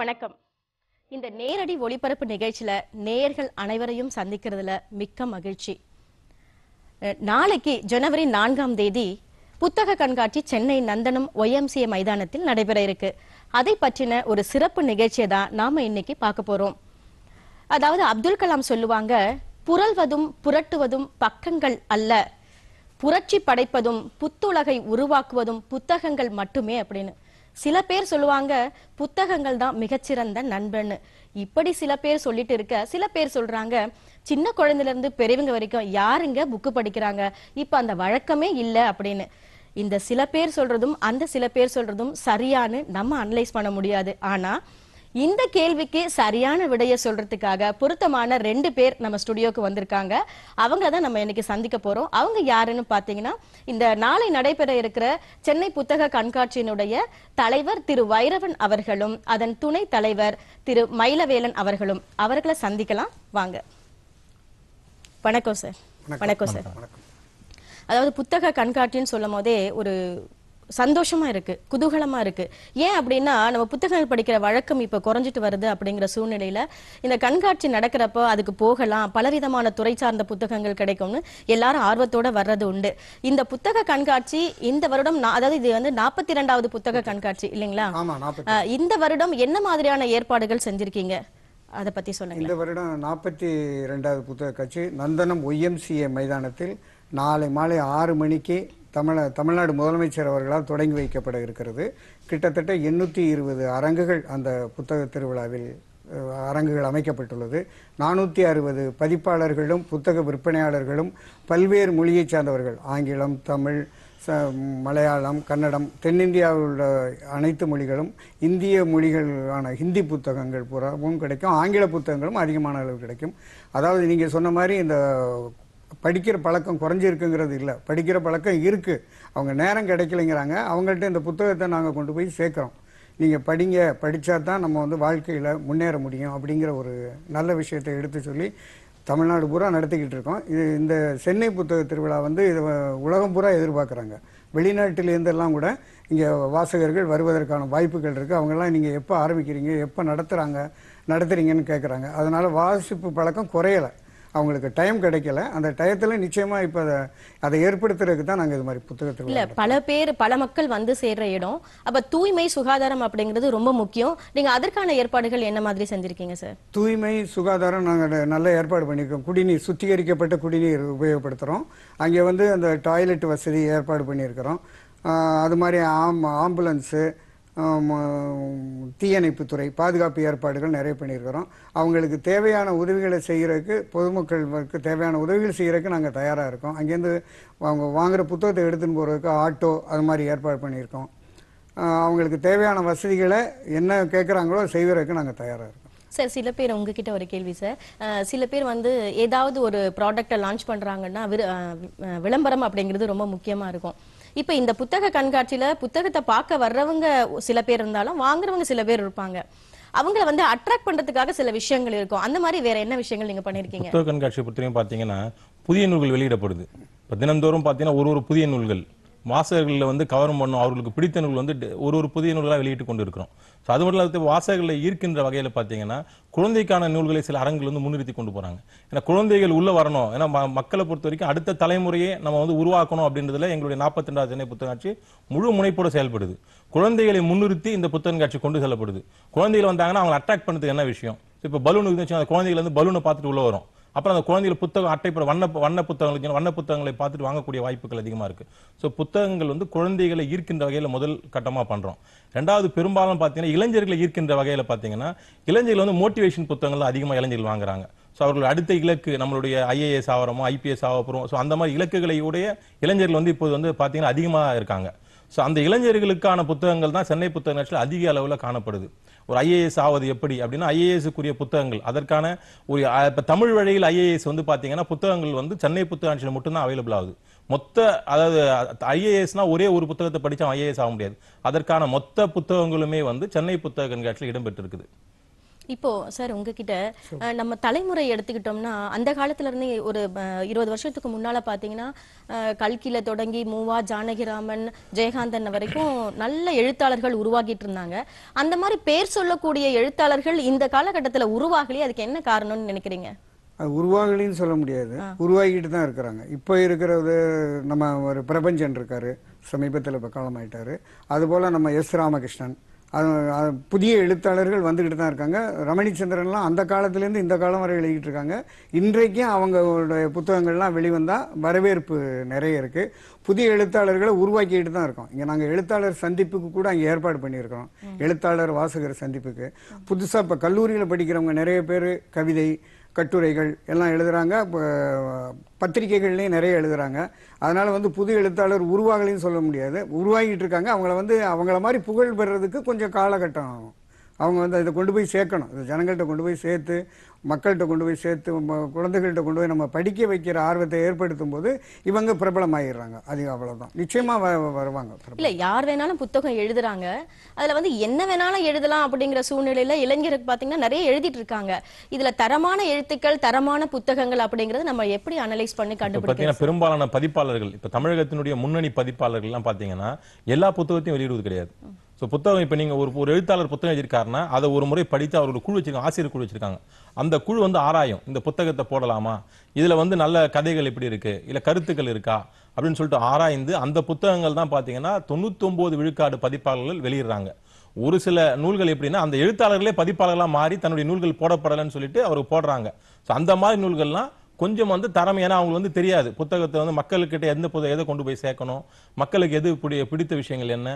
வணக்கம் இந்த நேரடி ஒளிபரப்பு நிகழ்ச்சியில நேயர்கள் அனைவரையும் சந்திக்கிறதுல மிக்க மகிழ்ச்சி நாளைக்கு ஜனவரி நான்காம் தேதி புத்தக கண்காட்சி சென்னை நந்தனம் ஒய்எம்சிஏ மைதானத்தில் நடைபெற இருக்கு அதை பற்றின ஒரு சிறப்பு நிகழ்ச்சியை தான் நாம இன்னைக்கு பார்க்க போறோம் அதாவது அப்துல் கலாம் சொல்லுவாங்க புரள்வதும் புரட்டுவதும் பக்கங்கள் அல்ல புரட்சி படைப்பதும் புத்துலகை உருவாக்குவதும் புத்தகங்கள் மட்டுமே அப்படின்னு சில பேர் சொல்லுவாங்க புத்தகங்கள் தான் மிகச்சிறந்த நண்பன்னு இப்படி சில பேர் சொல்லிட்டு இருக்க சில பேர் சொல்றாங்க சின்ன குழந்தையில இருந்து பெரியவங்க வரைக்கும் யாருங்க புக்கு படிக்கிறாங்க இப்ப அந்த வழக்கமே இல்லை அப்படின்னு இந்த சில பேர் சொல்றதும் அந்த சில பேர் சொல்றதும் சரியானு நம்ம அனலைஸ் பண்ண முடியாது ஆனா இந்த கேள்விக்கு சரியான விடைய சொல்றதுக்காக பொருத்தமான ரெண்டு பேர் நம்ம ஸ்டுடியோக்கு வந்திருக்காங்க அவங்க தான் நம்ம இன்னைக்கு சந்திக்க போறோம் அவங்க யாருன்னு பாத்தீங்கன்னா இந்த நாளை நடைபெற இருக்கிற சென்னை புத்தக கண்காட்சியினுடைய தலைவர் திரு வைரவன் அவர்களும் அதன் துணை தலைவர் திரு மயிலவேலன் அவர்களும் அவர்களை சந்திக்கலாம் வாங்க வணக்கம் சார் வணக்கம் சார் அதாவது புத்தக கண்காட்சின்னு சொல்லும் போதே ஒரு சந்தோஷமா இருக்கு குதூகலமா இருக்கு ஏன் அப்படின்னா நம்ம புத்தகங்கள் படிக்கிற வழக்கம் இப்ப குறைஞ்சிட்டு வருது அப்படிங்கிற சூழ்நிலையில இந்த கண்காட்சி நடக்கிறப்போ அதுக்கு போகலாம் பலவிதமான துறை சார்ந்த புத்தகங்கள் கிடைக்கும்னு எல்லாரும் ஆர்வத்தோட வர்றது உண்டு இந்த புத்தக கண்காட்சி இந்த வருடம் அதாவது இது வந்து நாற்பத்தி இரண்டாவது புத்தக கண்காட்சி இல்லைங்களா இந்த வருடம் என்ன மாதிரியான ஏற்பாடுகள் செஞ்சிருக்கீங்க அதை பத்தி சொல்லுங்க இந்த வருடம் நாற்பத்தி இரண்டாவது புத்தக கட்சி நந்தனம் ஒய்எம்சிஏ மைதானத்தில் நாளை மாலை ஆறு மணிக்கு தமிழ தமிழ்நாடு முதலமைச்சர் அவர்களால் தொடங்கி வைக்கப்பட இருக்கிறது கிட்டத்தட்ட எண்ணூற்றி இருபது அரங்குகள் அந்த புத்தக திருவிழாவில் அரங்குகள் அமைக்கப்பட்டுள்ளது நானூற்றி அறுபது பதிப்பாளர்களும் புத்தக விற்பனையாளர்களும் பல்வேறு மொழியைச் சார்ந்தவர்கள் ஆங்கிலம் தமிழ் மலையாளம் கன்னடம் தென்னிந்தியாவில் உள்ள அனைத்து மொழிகளும் இந்திய மொழிகளான ஹிந்தி புத்தகங்கள் பூராவும் கிடைக்கும் ஆங்கில புத்தகங்களும் அதிகமான அளவு கிடைக்கும் அதாவது நீங்கள் சொன்ன மாதிரி இந்த படிக்கிற பழக்கம் குறைஞ்சிருக்குங்கிறது இல்லை படிக்கிற பழக்கம் இருக்குது அவங்க நேரம் கிடைக்கலைங்கிறாங்க அவங்கள்ட்ட இந்த புத்தகத்தை நாங்கள் கொண்டு போய் சேர்க்குறோம் நீங்கள் படிங்க படித்தா தான் நம்ம வந்து வாழ்க்கையில் முன்னேற முடியும் அப்படிங்கிற ஒரு நல்ல விஷயத்தை எடுத்து சொல்லி தமிழ்நாடு பூரா நடத்திக்கிட்டு இருக்கோம் இது இந்த சென்னை புத்தக திருவிழா வந்து இது உலகம் பூரா எதிர்பார்க்குறாங்க வெளிநாட்டிலேருந்தெல்லாம் கூட இங்கே வாசகர்கள் வருவதற்கான வாய்ப்புகள் இருக்குது அவங்கெல்லாம் நீங்கள் எப்போ ஆரம்பிக்கிறீங்க எப்போ நடத்துகிறாங்க நடத்துகிறீங்கன்னு கேட்குறாங்க அதனால் வாசிப்பு பழக்கம் குறையலை அவங்களுக்கு டைம் கிடைக்கல அந்த டயத்துல நிச்சயமாக இப்போ அதை அதை ஏற்படுத்துறதுக்கு தான் நாங்கள் இது மாதிரி புத்தகத்தில் இல்ல பல பேர் பல மக்கள் வந்து சேர்ற இடம் அப்போ தூய்மை சுகாதாரம் அப்படிங்கிறது ரொம்ப முக்கியம் நீங்கள் அதற்கான ஏற்பாடுகள் என்ன மாதிரி செஞ்சுருக்கீங்க சார் தூய்மை சுகாதாரம் நாங்கள் நல்ல ஏற்பாடு பண்ணிருக்கோம் குடிநீர் சுத்திகரிக்கப்பட்ட குடிநீர் உபயோகப்படுத்துகிறோம் அங்கே வந்து அந்த டாய்லெட் வசதி ஏற்பாடு பண்ணியிருக்கிறோம் அது மாதிரி ஆம் ஆம்புலன்ஸு தீயணைப்புத்துறை பாதுகாப்பு ஏற்பாடுகள் நிறைய பண்ணியிருக்கிறோம் அவங்களுக்கு தேவையான உதவிகளை செய்கிறதுக்கு பொதுமக்களுக்கு தேவையான உதவிகள் செய்கிறதுக்கு நாங்கள் தயாராக இருக்கோம் அங்கேருந்து அவங்க வாங்குகிற புத்தகத்தை எடுத்துன்னு போகிறதுக்கு ஆட்டோ அது மாதிரி ஏற்பாடு பண்ணியிருக்கோம் அவங்களுக்கு தேவையான வசதிகளை என்ன கேட்குறாங்களோ செய்கிறதுக்கு நாங்கள் தயாராக இருக்கோம் சார் சில பேர் உங்ககிட்ட ஒரு கேள்வி சார் சில பேர் வந்து ஏதாவது ஒரு ப்ராடக்டை லான்ச் பண்ணுறாங்கன்னா விளம்பரம் அப்படிங்கிறது ரொம்ப முக்கியமாக இருக்கும் இப்ப இந்த புத்தக கண்காட்சியில புத்தகத்தை பார்க்க வர்றவங்க சில பேர் இருந்தாலும் வாங்குறவங்க சில பேர் இருப்பாங்க அவங்கள வந்து அட்ராக்ட் பண்றதுக்காக சில விஷயங்கள் இருக்கும் அந்த மாதிரி வேற என்ன விஷயங்கள் நீங்க பண்ணிருக்கீங்க புத்தக கண்காட்சியை பொறுத்தவரைக்கும் பாத்தீங்கன்னா புதிய நூல்கள் வெளியிடப்படுது இப்போ தினந்தோறும் பார்த்தீங்கன்னா ஒரு ஒரு புதிய நூல்கள் வாசகர்களில் வந்து கவர் பண்ணும் அவர்களுக்கு பிடித்த நூல் வந்து ஒரு ஒரு புதிய நூல்களாக வெளியிட்டு கொண்டு இருக்கிறோம் ஸோ அது மட்டும் இல்லாத வாசகர்களை ஈர்க்கின்ற வகையில் பார்த்தீங்கன்னா குழந்தைக்கான நூல்களை சில அரங்குகள் வந்து முன்னிறுத்தி கொண்டு போகிறாங்க ஏன்னா குழந்தைகள் உள்ளே வரணும் ஏன்னா மக்களை பொறுத்த வரைக்கும் அடுத்த தலைமுறையை நம்ம வந்து உருவாக்கணும் அப்படின்றதுல எங்களுடைய நாற்பத்தி ரெண்டாவது சென்னை புத்தகாட்சி முழு முனைப்போடு செயல்படுது குழந்தைகளை முன்னிறுத்தி இந்த காட்சி கொண்டு செல்லப்படுது குழந்தைகள் வந்தாங்கன்னா அவங்களை அட்ராக்ட் பண்ணுறது என்ன விஷயம் இப்போ பலூன் இருந்துச்சு அந்த குழந்தைகள் வந்து பலூனை பார்த்துட்டு உள்ளே வரும் அப்புறம் அந்த குழந்தைகள் புத்தகம் அட்டைப்பட வண்ண வண்ண புத்தகங்கள் வண்ண புத்தகங்களை பார்த்துட்டு வாங்கக்கூடிய வாய்ப்புகள் அதிகமாக இருக்குது ஸோ புத்தகங்கள் வந்து குழந்தைகளை ஈர்க்கின்ற வகையில் முதல் கட்டமாக பண்ணுறோம் ரெண்டாவது பெரும்பாலும் பார்த்தீங்கன்னா இளைஞர்களை ஈர்க்கின்ற வகையில் பார்த்தீங்கன்னா இளைஞர்கள் வந்து மோட்டிவேஷன் புத்தகங்கள் அதிகமாக இளைஞர்கள் வாங்குறாங்க ஸோ அவர்கள் அடுத்த இலக்கு நம்மளுடைய ஐஏஎஸ் ஆகிறோமோ ஐபிஎஸ் ஆக போகிறோம் ஸோ அந்த மாதிரி இலக்குகளையுடைய இளைஞர்கள் வந்து இப்போது வந்து பார்த்தீங்கன்னா அதிகமாக இருக்காங்க ஸோ அந்த இளைஞர்களுக்கான புத்தகங்கள் தான் சென்னை புத்தக நிகழ்ச்சியில் அதிக அளவில் காணப்படுது ஒரு ஐஏஎஸ் ஆவது எப்படி அப்படின்னா ஐஏஎஸ்க்குரிய புத்தகங்கள் அதற்கான ஒரு இப்போ தமிழ் வழியில் ஐஏஎஸ் வந்து பார்த்தீங்கன்னா புத்தகங்கள் வந்து சென்னை புத்தக நிகழ்ச்சியில் மட்டும்தான் அவைலபிள் ஆகுது மொத்த அதாவது ஐஏஎஸ்னா ஒரே ஒரு புத்தகத்தை படித்தா ஐஏஎஸ் ஆக முடியாது அதற்கான மொத்த புத்தகங்களுமே வந்து சென்னை புத்தக கண்காட்சியில் இடம்பெற்றிருக்குது இப்போ சார் உங்ககிட்ட நம்ம தலைமுறை எடுத்துக்கிட்டோம்னா அந்த காலத்துல இருந்து ஒரு இருபது வருஷத்துக்கு முன்னால பாத்தீங்கன்னா கல்கில தொடங்கி மூவா ஜானகிராமன் ஜெயகாந்தன் வரைக்கும் நல்ல எழுத்தாளர்கள் உருவாகிட்டு இருந்தாங்க அந்த மாதிரி பேர் சொல்லக்கூடிய எழுத்தாளர்கள் இந்த காலகட்டத்துல உருவாகலையே அதுக்கு என்ன காரணம்னு நினைக்கிறீங்க அது உருவாகலின்னு சொல்ல முடியாது உருவாகிட்டு தான் இருக்கிறாங்க இப்போ இருக்கிறது நம்ம ஒரு பிரபஞ்சன் இருக்காரு சமீபத்தில் இப்போ காலமாயிட்டாரு அதுபோல் நம்ம எஸ் ராமகிருஷ்ணன் புதிய எழுத்தாளர்கள் வந்துக்கிட்டு தான் இருக்காங்க ரமணிச்சந்திரன்லாம் அந்த காலத்துலேருந்து இந்த காலம் வரை எழுதிட்டு இருக்காங்க இன்றைக்கும் அவங்களுடைய புத்தகங்கள்லாம் வெளிவந்தால் வரவேற்பு நிறைய இருக்குது புதிய எழுத்தாளர்களை உருவாக்கிட்டு தான் இருக்கோம் இங்கே நாங்கள் எழுத்தாளர் சந்திப்புக்கு கூட அங்கே ஏற்பாடு பண்ணியிருக்கிறோம் எழுத்தாளர் வாசகர் சந்திப்புக்கு புதுசாக இப்போ கல்லூரியில் படிக்கிறவங்க நிறைய பேர் கவிதை கட்டுரைகள் எல்லாம் எழுதுகிறாங்க பத்திரிகைகள்லேயும் நிறைய எழுதுகிறாங்க அதனால் வந்து புது எழுத்தாளர் உருவாகலைன்னு சொல்ல முடியாது உருவாகிட்டு இருக்காங்க அவங்கள வந்து அவங்கள மாதிரி புகழ் பெறுறதுக்கு கொஞ்சம் காலகட்டம் ஆகும் அவங்க வந்து இதை கொண்டு போய் சேர்க்கணும் இதை ஜனங்கள்கிட்ட கொண்டு போய் சேர்த்து மக்கள்கிட்ட கொண்டு போய் சேர்த்து குழந்தைகள்கிட்ட கொண்டு போய் நம்ம படிக்க வைக்கிற ஆர்வத்தை ஏற்படுத்தும் போது இவங்க பிரபலமாகிடுறாங்க அது அவ்வளோதான் நிச்சயமாக வருவாங்க இல்லை யார் வேணாலும் புத்தகம் எழுதுறாங்க அதில் வந்து என்ன வேணாலும் எழுதலாம் அப்படிங்கிற சூழ்நிலையில் இளைஞருக்கு பார்த்தீங்கன்னா நிறைய எழுதிட்டு இருக்காங்க இதில் தரமான எழுத்துக்கள் தரமான புத்தகங்கள் அப்படிங்கிறது நம்ம எப்படி அனலைஸ் பண்ணி கண்டுபிடிக்கிறோம் பெரும்பாலான பதிப்பாளர்கள் இப்போ தமிழகத்தினுடைய முன்னணி பதிப்பாளர்கள்லாம் பார்த்தீங்கன்னா எல்லா புத்தகத்தையும் வெளியிடுவது கிடையாது ஸோ புத்தகம் இப்போ நீங்கள் ஒரு ஒரு எழுத்தாளர் புத்தகம் எழுதியிருக்காருன்னா அதை ஒரு முறை படித்து அவரோட குழு வச்சிருக்காங்க ஆசிரியர் குழு வச்சிருக்காங்க அந்த குழு வந்து ஆராயும் இந்த புத்தகத்தை போடலாமா இதில் வந்து நல்ல கதைகள் எப்படி இருக்குது இல்லை கருத்துக்கள் இருக்கா அப்படின்னு சொல்லிட்டு ஆராய்ந்து அந்த புத்தகங்கள் தான் பார்த்தீங்கன்னா தொண்ணூத்தொம்போது விழுக்காடு பதிப்பாளர்கள் வெளியிடுறாங்க ஒரு சில நூல்கள் எப்படின்னா அந்த எழுத்தாளர்களே பதிப்பாளர்களாக மாறி தன்னுடைய நூல்கள் போடப்படலைன்னு சொல்லிட்டு அவர் போடுறாங்க ஸோ அந்த மாதிரி நூல்கள்லாம் கொஞ்சம் வந்து தரம் ஏன்னா அவங்களுக்கு வந்து தெரியாது புத்தகத்தை வந்து மக்கள்கிட்ட எந்த புத எதை கொண்டு போய் சேர்க்கணும் மக்களுக்கு எது பிடித்த விஷயங்கள் என்ன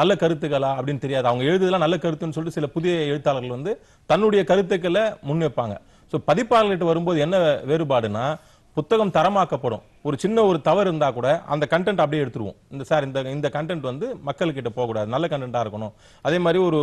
நல்ல கருத்துக்களா அப்படின்னு தெரியாது அவங்க எழுதுதெல்லாம் நல்ல கருத்துன்னு சொல்லிட்டு சில புதிய எழுத்தாளர்கள் வந்து தன்னுடைய கருத்துக்களை முன் வைப்பாங்க ஸோ பதிப்பாளர்கிட்ட வரும்போது என்ன வேறுபாடுனா புத்தகம் தரமாக்கப்படும் ஒரு சின்ன ஒரு தவறு இருந்தால் கூட அந்த கண்டென்ட் அப்படியே எடுத்துருவோம் இந்த சார் இந்த இந்த கண்டென்ட் வந்து மக்கள்கிட்ட போகக்கூடாது நல்ல கண்டென்ட்டாக இருக்கணும் அதே மாதிரி ஒரு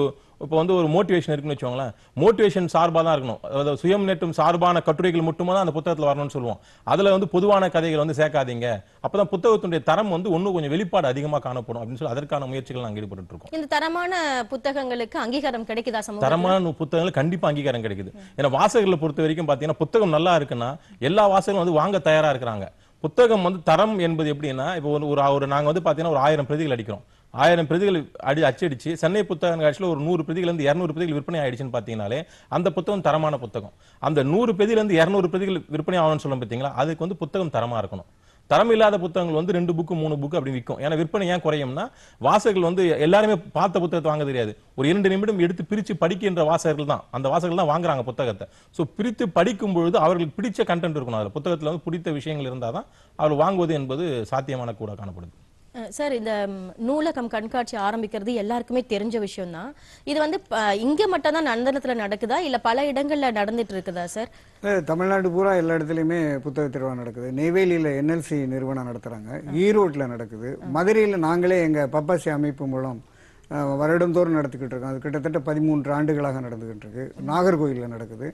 இப்போ வந்து ஒரு மோட்டிவேஷன் இருக்குன்னு வச்சுக்கோங்களேன் மோட்டிவேஷன் சார்பாக தான் இருக்கணும் அதாவது சுயம் நேற்றும் சார்பான கட்டுரைகள் மட்டுமே தான் அந்த புத்தகத்தில் வரணும்னு சொல்லுவோம் அதில் வந்து பொதுவான கதைகள் வந்து சேர்க்காதீங்க அப்போ தான் புத்தகத்தினுடைய தரம் வந்து இன்னும் கொஞ்சம் வெளிப்பாடு அதிகமாக காணப்படும் அப்படின்னு சொல்லி அதற்கான முயற்சிகள் நாங்கள் ஈடுபட்டு இருக்கோம் இந்த தரமான புத்தகங்களுக்கு அங்கீகாரம் கிடைக்குதா தரமான புத்தகங்கள் கண்டிப்பாக அங்கீகாரம் கிடைக்குது ஏன்னா வாசகர்களை பொறுத்த வரைக்கும் பார்த்தீங்கன்னா புத்தகம் நல்லா இருக்குன்னா எல்லா வாசகரும் வந்து வாங்க தயாராக இருக்கிறாங்க புத்தகம் வந்து தரம் என்பது எப்படின்னா இப்போ ஒரு ஒரு நாங்கள் வந்து பார்த்தீங்கன்னா ஒரு ஆயிரம் பிரதிகள் அடிக்கிறோம் ஆயிரம் பிரதிகள் அடி அச்சடிச்சு சென்னை புத்தக கண்காட்சியில் ஒரு நூறு பிரதிகள் இரநூறு பிரதிகள் விற்பனை ஆயிடுச்சுன்னு பார்த்தீங்கனாலே அந்த புத்தகம் தரமான புத்தகம் அந்த நூறு இருந்து இரநூறு பிரதிகள் விற்பனை ஆகணும்னு சொல்லணும் பார்த்தீங்களா அதுக்கு வந்து புத்தகம் தரமாக இருக்கணும் தரம் இல்லாத புத்தகங்கள் வந்து ரெண்டு புக்கு மூணு புக்கு அப்படி விற்கும் ஏன்னா விற்பனை ஏன் குறையும்னா வாசகர்கள் வந்து எல்லாருமே பார்த்த புத்தகத்தை வாங்க தெரியாது ஒரு இரண்டு நிமிடம் எடுத்து பிரித்து படிக்கின்ற வாசகர்கள் தான் அந்த வாசகர்கள் தான் வாங்குறாங்க புத்தகத்தை ஸோ பிரித்து படிக்கும் பொழுது அவர்களுக்கு பிடிச்ச கண்டென்ட் இருக்கணும் அதில் புத்தகத்தில் வந்து பிடித்த விஷயங்கள் இருந்தால் தான் அவர் வாங்குவது என்பது சாத்தியமான கூட காணப்படுது சார் இந்த நூலகம் கண்காட்சி ஆரம்பிக்கிறது எல்லாருக்குமே தெரிஞ்ச விஷயம் தான் இது வந்து இங்கே மட்டும்தான் நந்தனத்தில் நடக்குதா இல்லை பல இடங்களில் நடந்துட்டு இருக்குதா சார் தமிழ்நாடு பூரா எல்லா இடத்துலையுமே புத்தக திருவிழா நடக்குது நெய்வேலியில் என்எல்சி நிறுவனம் நடத்துகிறாங்க ஈரோட்டில் நடக்குது மதுரையில் நாங்களே எங்கள் பப்பாசி அமைப்பு மூலம் வருடந்தோறும் நடத்திக்கிட்டு இருக்கோம் அது கிட்டத்தட்ட பதிமூன்று ஆண்டுகளாக நடந்துகிட்டு இருக்கு நாகர்கோயிலில் நடக்குது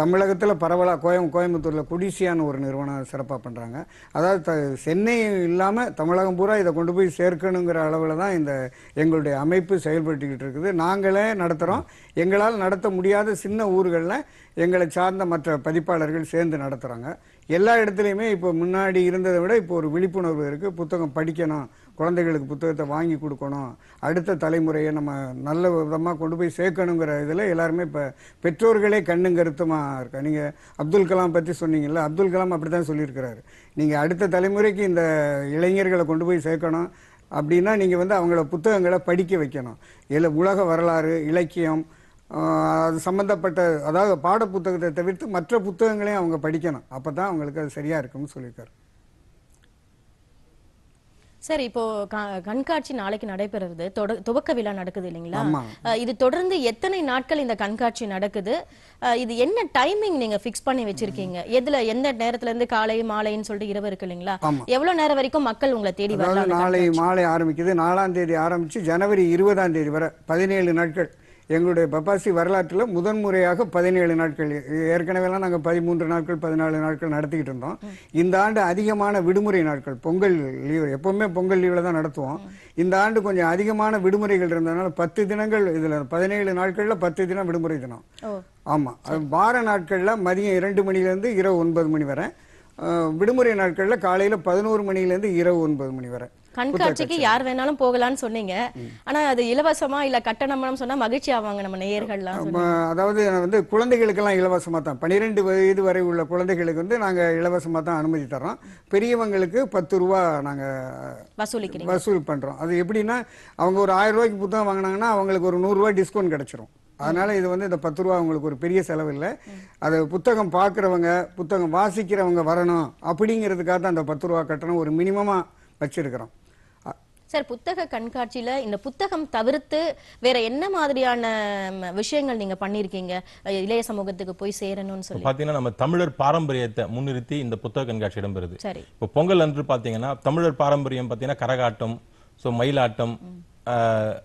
தமிழகத்தில் பரவலாக கோயம் கோயம்புத்தூரில் குடிசியான ஒரு நிறுவனம் சிறப்பாக பண்ணுறாங்க அதாவது த சென்னை இல்லாமல் தமிழகம் பூரா இதை கொண்டு போய் சேர்க்கணுங்கிற அளவில் தான் இந்த எங்களுடைய அமைப்பு செயல்பட்டுக்கிட்டு இருக்குது நாங்களே நடத்துகிறோம் எங்களால் நடத்த முடியாத சின்ன ஊர்களில் எங்களை சார்ந்த மற்ற பதிப்பாளர்கள் சேர்ந்து நடத்துகிறாங்க எல்லா இடத்துலையுமே இப்போ முன்னாடி இருந்ததை விட இப்போ ஒரு விழிப்புணர்வு இருக்குது புத்தகம் படிக்கணும் குழந்தைகளுக்கு புத்தகத்தை வாங்கி கொடுக்கணும் அடுத்த தலைமுறையை நம்ம நல்ல விதமாக கொண்டு போய் சேர்க்கணுங்கிற இதில் எல்லாருமே இப்போ பெற்றோர்களே கண்ணும் கருத்துமாக இருக்கா நீங்கள் அப்துல் கலாம் பற்றி சொன்னீங்கல்ல அப்துல் கலாம் அப்படி தான் சொல்லியிருக்கிறாரு நீங்கள் அடுத்த தலைமுறைக்கு இந்த இளைஞர்களை கொண்டு போய் சேர்க்கணும் அப்படின்னா நீங்கள் வந்து அவங்கள புத்தகங்களை படிக்க வைக்கணும் இல்லை உலக வரலாறு இலக்கியம் அது சம்மந்தப்பட்ட அதாவது பாட புத்தகத்தை தவிர்த்து மற்ற புத்தகங்களையும் அவங்க படிக்கணும் அப்போ தான் அவங்களுக்கு அது சரியாக இருக்கும்னு சொல்லியிருக்காரு சார் இப்போ கண்காட்சி நாளைக்கு நடைபெறுறது துவக்க விழா நடக்குது இல்லைங்களா இது தொடர்ந்து எத்தனை நாட்கள் இந்த கண்காட்சி நடக்குது இது என்ன டைமிங் நீங்க பிக்ஸ் பண்ணி வச்சிருக்கீங்க எதுல எந்த நேரத்துல இருந்து காலை மாலைன்னு சொல்லிட்டு இரவு இருக்கு இல்லைங்களா எவ்வளவு நேரம் வரைக்கும் மக்கள் உங்களை தேடி வரலாம் நாளை மாலை ஆரம்பிக்குது நாலாம் தேதி ஆரம்பிச்சு ஜனவரி இருபதாம் தேதி வரை பதினேழு நாட்கள் எங்களுடைய பப்பாசி வரலாற்றில் முதன்முறையாக பதினேழு நாட்கள் ஏற்கனவேலாம் நாங்கள் பதிமூன்று நாட்கள் பதினாலு நாட்கள் நடத்திக்கிட்டு இருந்தோம் இந்த ஆண்டு அதிகமான விடுமுறை நாட்கள் பொங்கல் லீவ் எப்போவுமே பொங்கல் லீவில் தான் நடத்துவோம் இந்த ஆண்டு கொஞ்சம் அதிகமான விடுமுறைகள் இருந்ததுனால பத்து தினங்கள் இதில் பதினேழு நாட்களில் பத்து தினம் விடுமுறை தினம் ஆமாம் வார நாட்களில் மதியம் இரண்டு மணிலேருந்து இரவு ஒன்பது மணி வரை விடுமுறை நாட்களில் காலையில் பதினோரு மணிலேருந்து இரவு ஒன்பது மணி வரை கண்காட்சிக்கு யார் வேணாலும் போகலாம்னு சொன்னீங்க ஆனா அது இலவசமா இல்ல கட்டணம்னு சொன்னா மகிழ்ச்சி ஆவாங்க நம்ம நேயர்கள்லாம் அதாவது வந்து எல்லாம் இலவசமா தான் பன்னிரெண்டு வயது வரை உள்ள குழந்தைகளுக்கு வந்து நாங்க இலவசமா தான் அனுமதி தரோம் பெரியவங்களுக்கு பத்து ரூபா நாங்க வசூலிக்கிறோம் வசூல் பண்றோம் அது எப்படின்னா அவங்க ஒரு ஆயிரம் ரூபாய்க்கு புத்தகம் வாங்கினாங்கன்னா அவங்களுக்கு ஒரு நூறுரூவா டிஸ்கவுண்ட் கிடைச்சிரும் அதனால் இது வந்து இந்த பத்து ரூபா அவங்களுக்கு ஒரு பெரிய செலவு இல்லை அது புத்தகம் பார்க்குறவங்க புத்தகம் வாசிக்கிறவங்க வரணும் அப்படிங்கிறதுக்காக தான் அந்த பத்து ரூபா கட்டணம் ஒரு மினிமமாக வச்சிருக்கிறோம் சார் புத்தக கண்காட்சியில் இந்த புத்தகம் தவிர்த்து வேற என்ன மாதிரியான விஷயங்கள் நீங்க பண்ணியிருக்கீங்க இளைய சமூகத்துக்கு போய் சேரணும்னு சொல்லி பார்த்தீங்கன்னா நம்ம தமிழர் பாரம்பரியத்தை முன்னிறுத்தி இந்த புத்தக கண்காட்சி இடம்பெறுது சரி இப்போ பொங்கல் அன்று பார்த்தீங்கன்னா தமிழர் பாரம்பரியம் பாத்தீங்கன்னா கரகாட்டம் ஸோ மயிலாட்டம்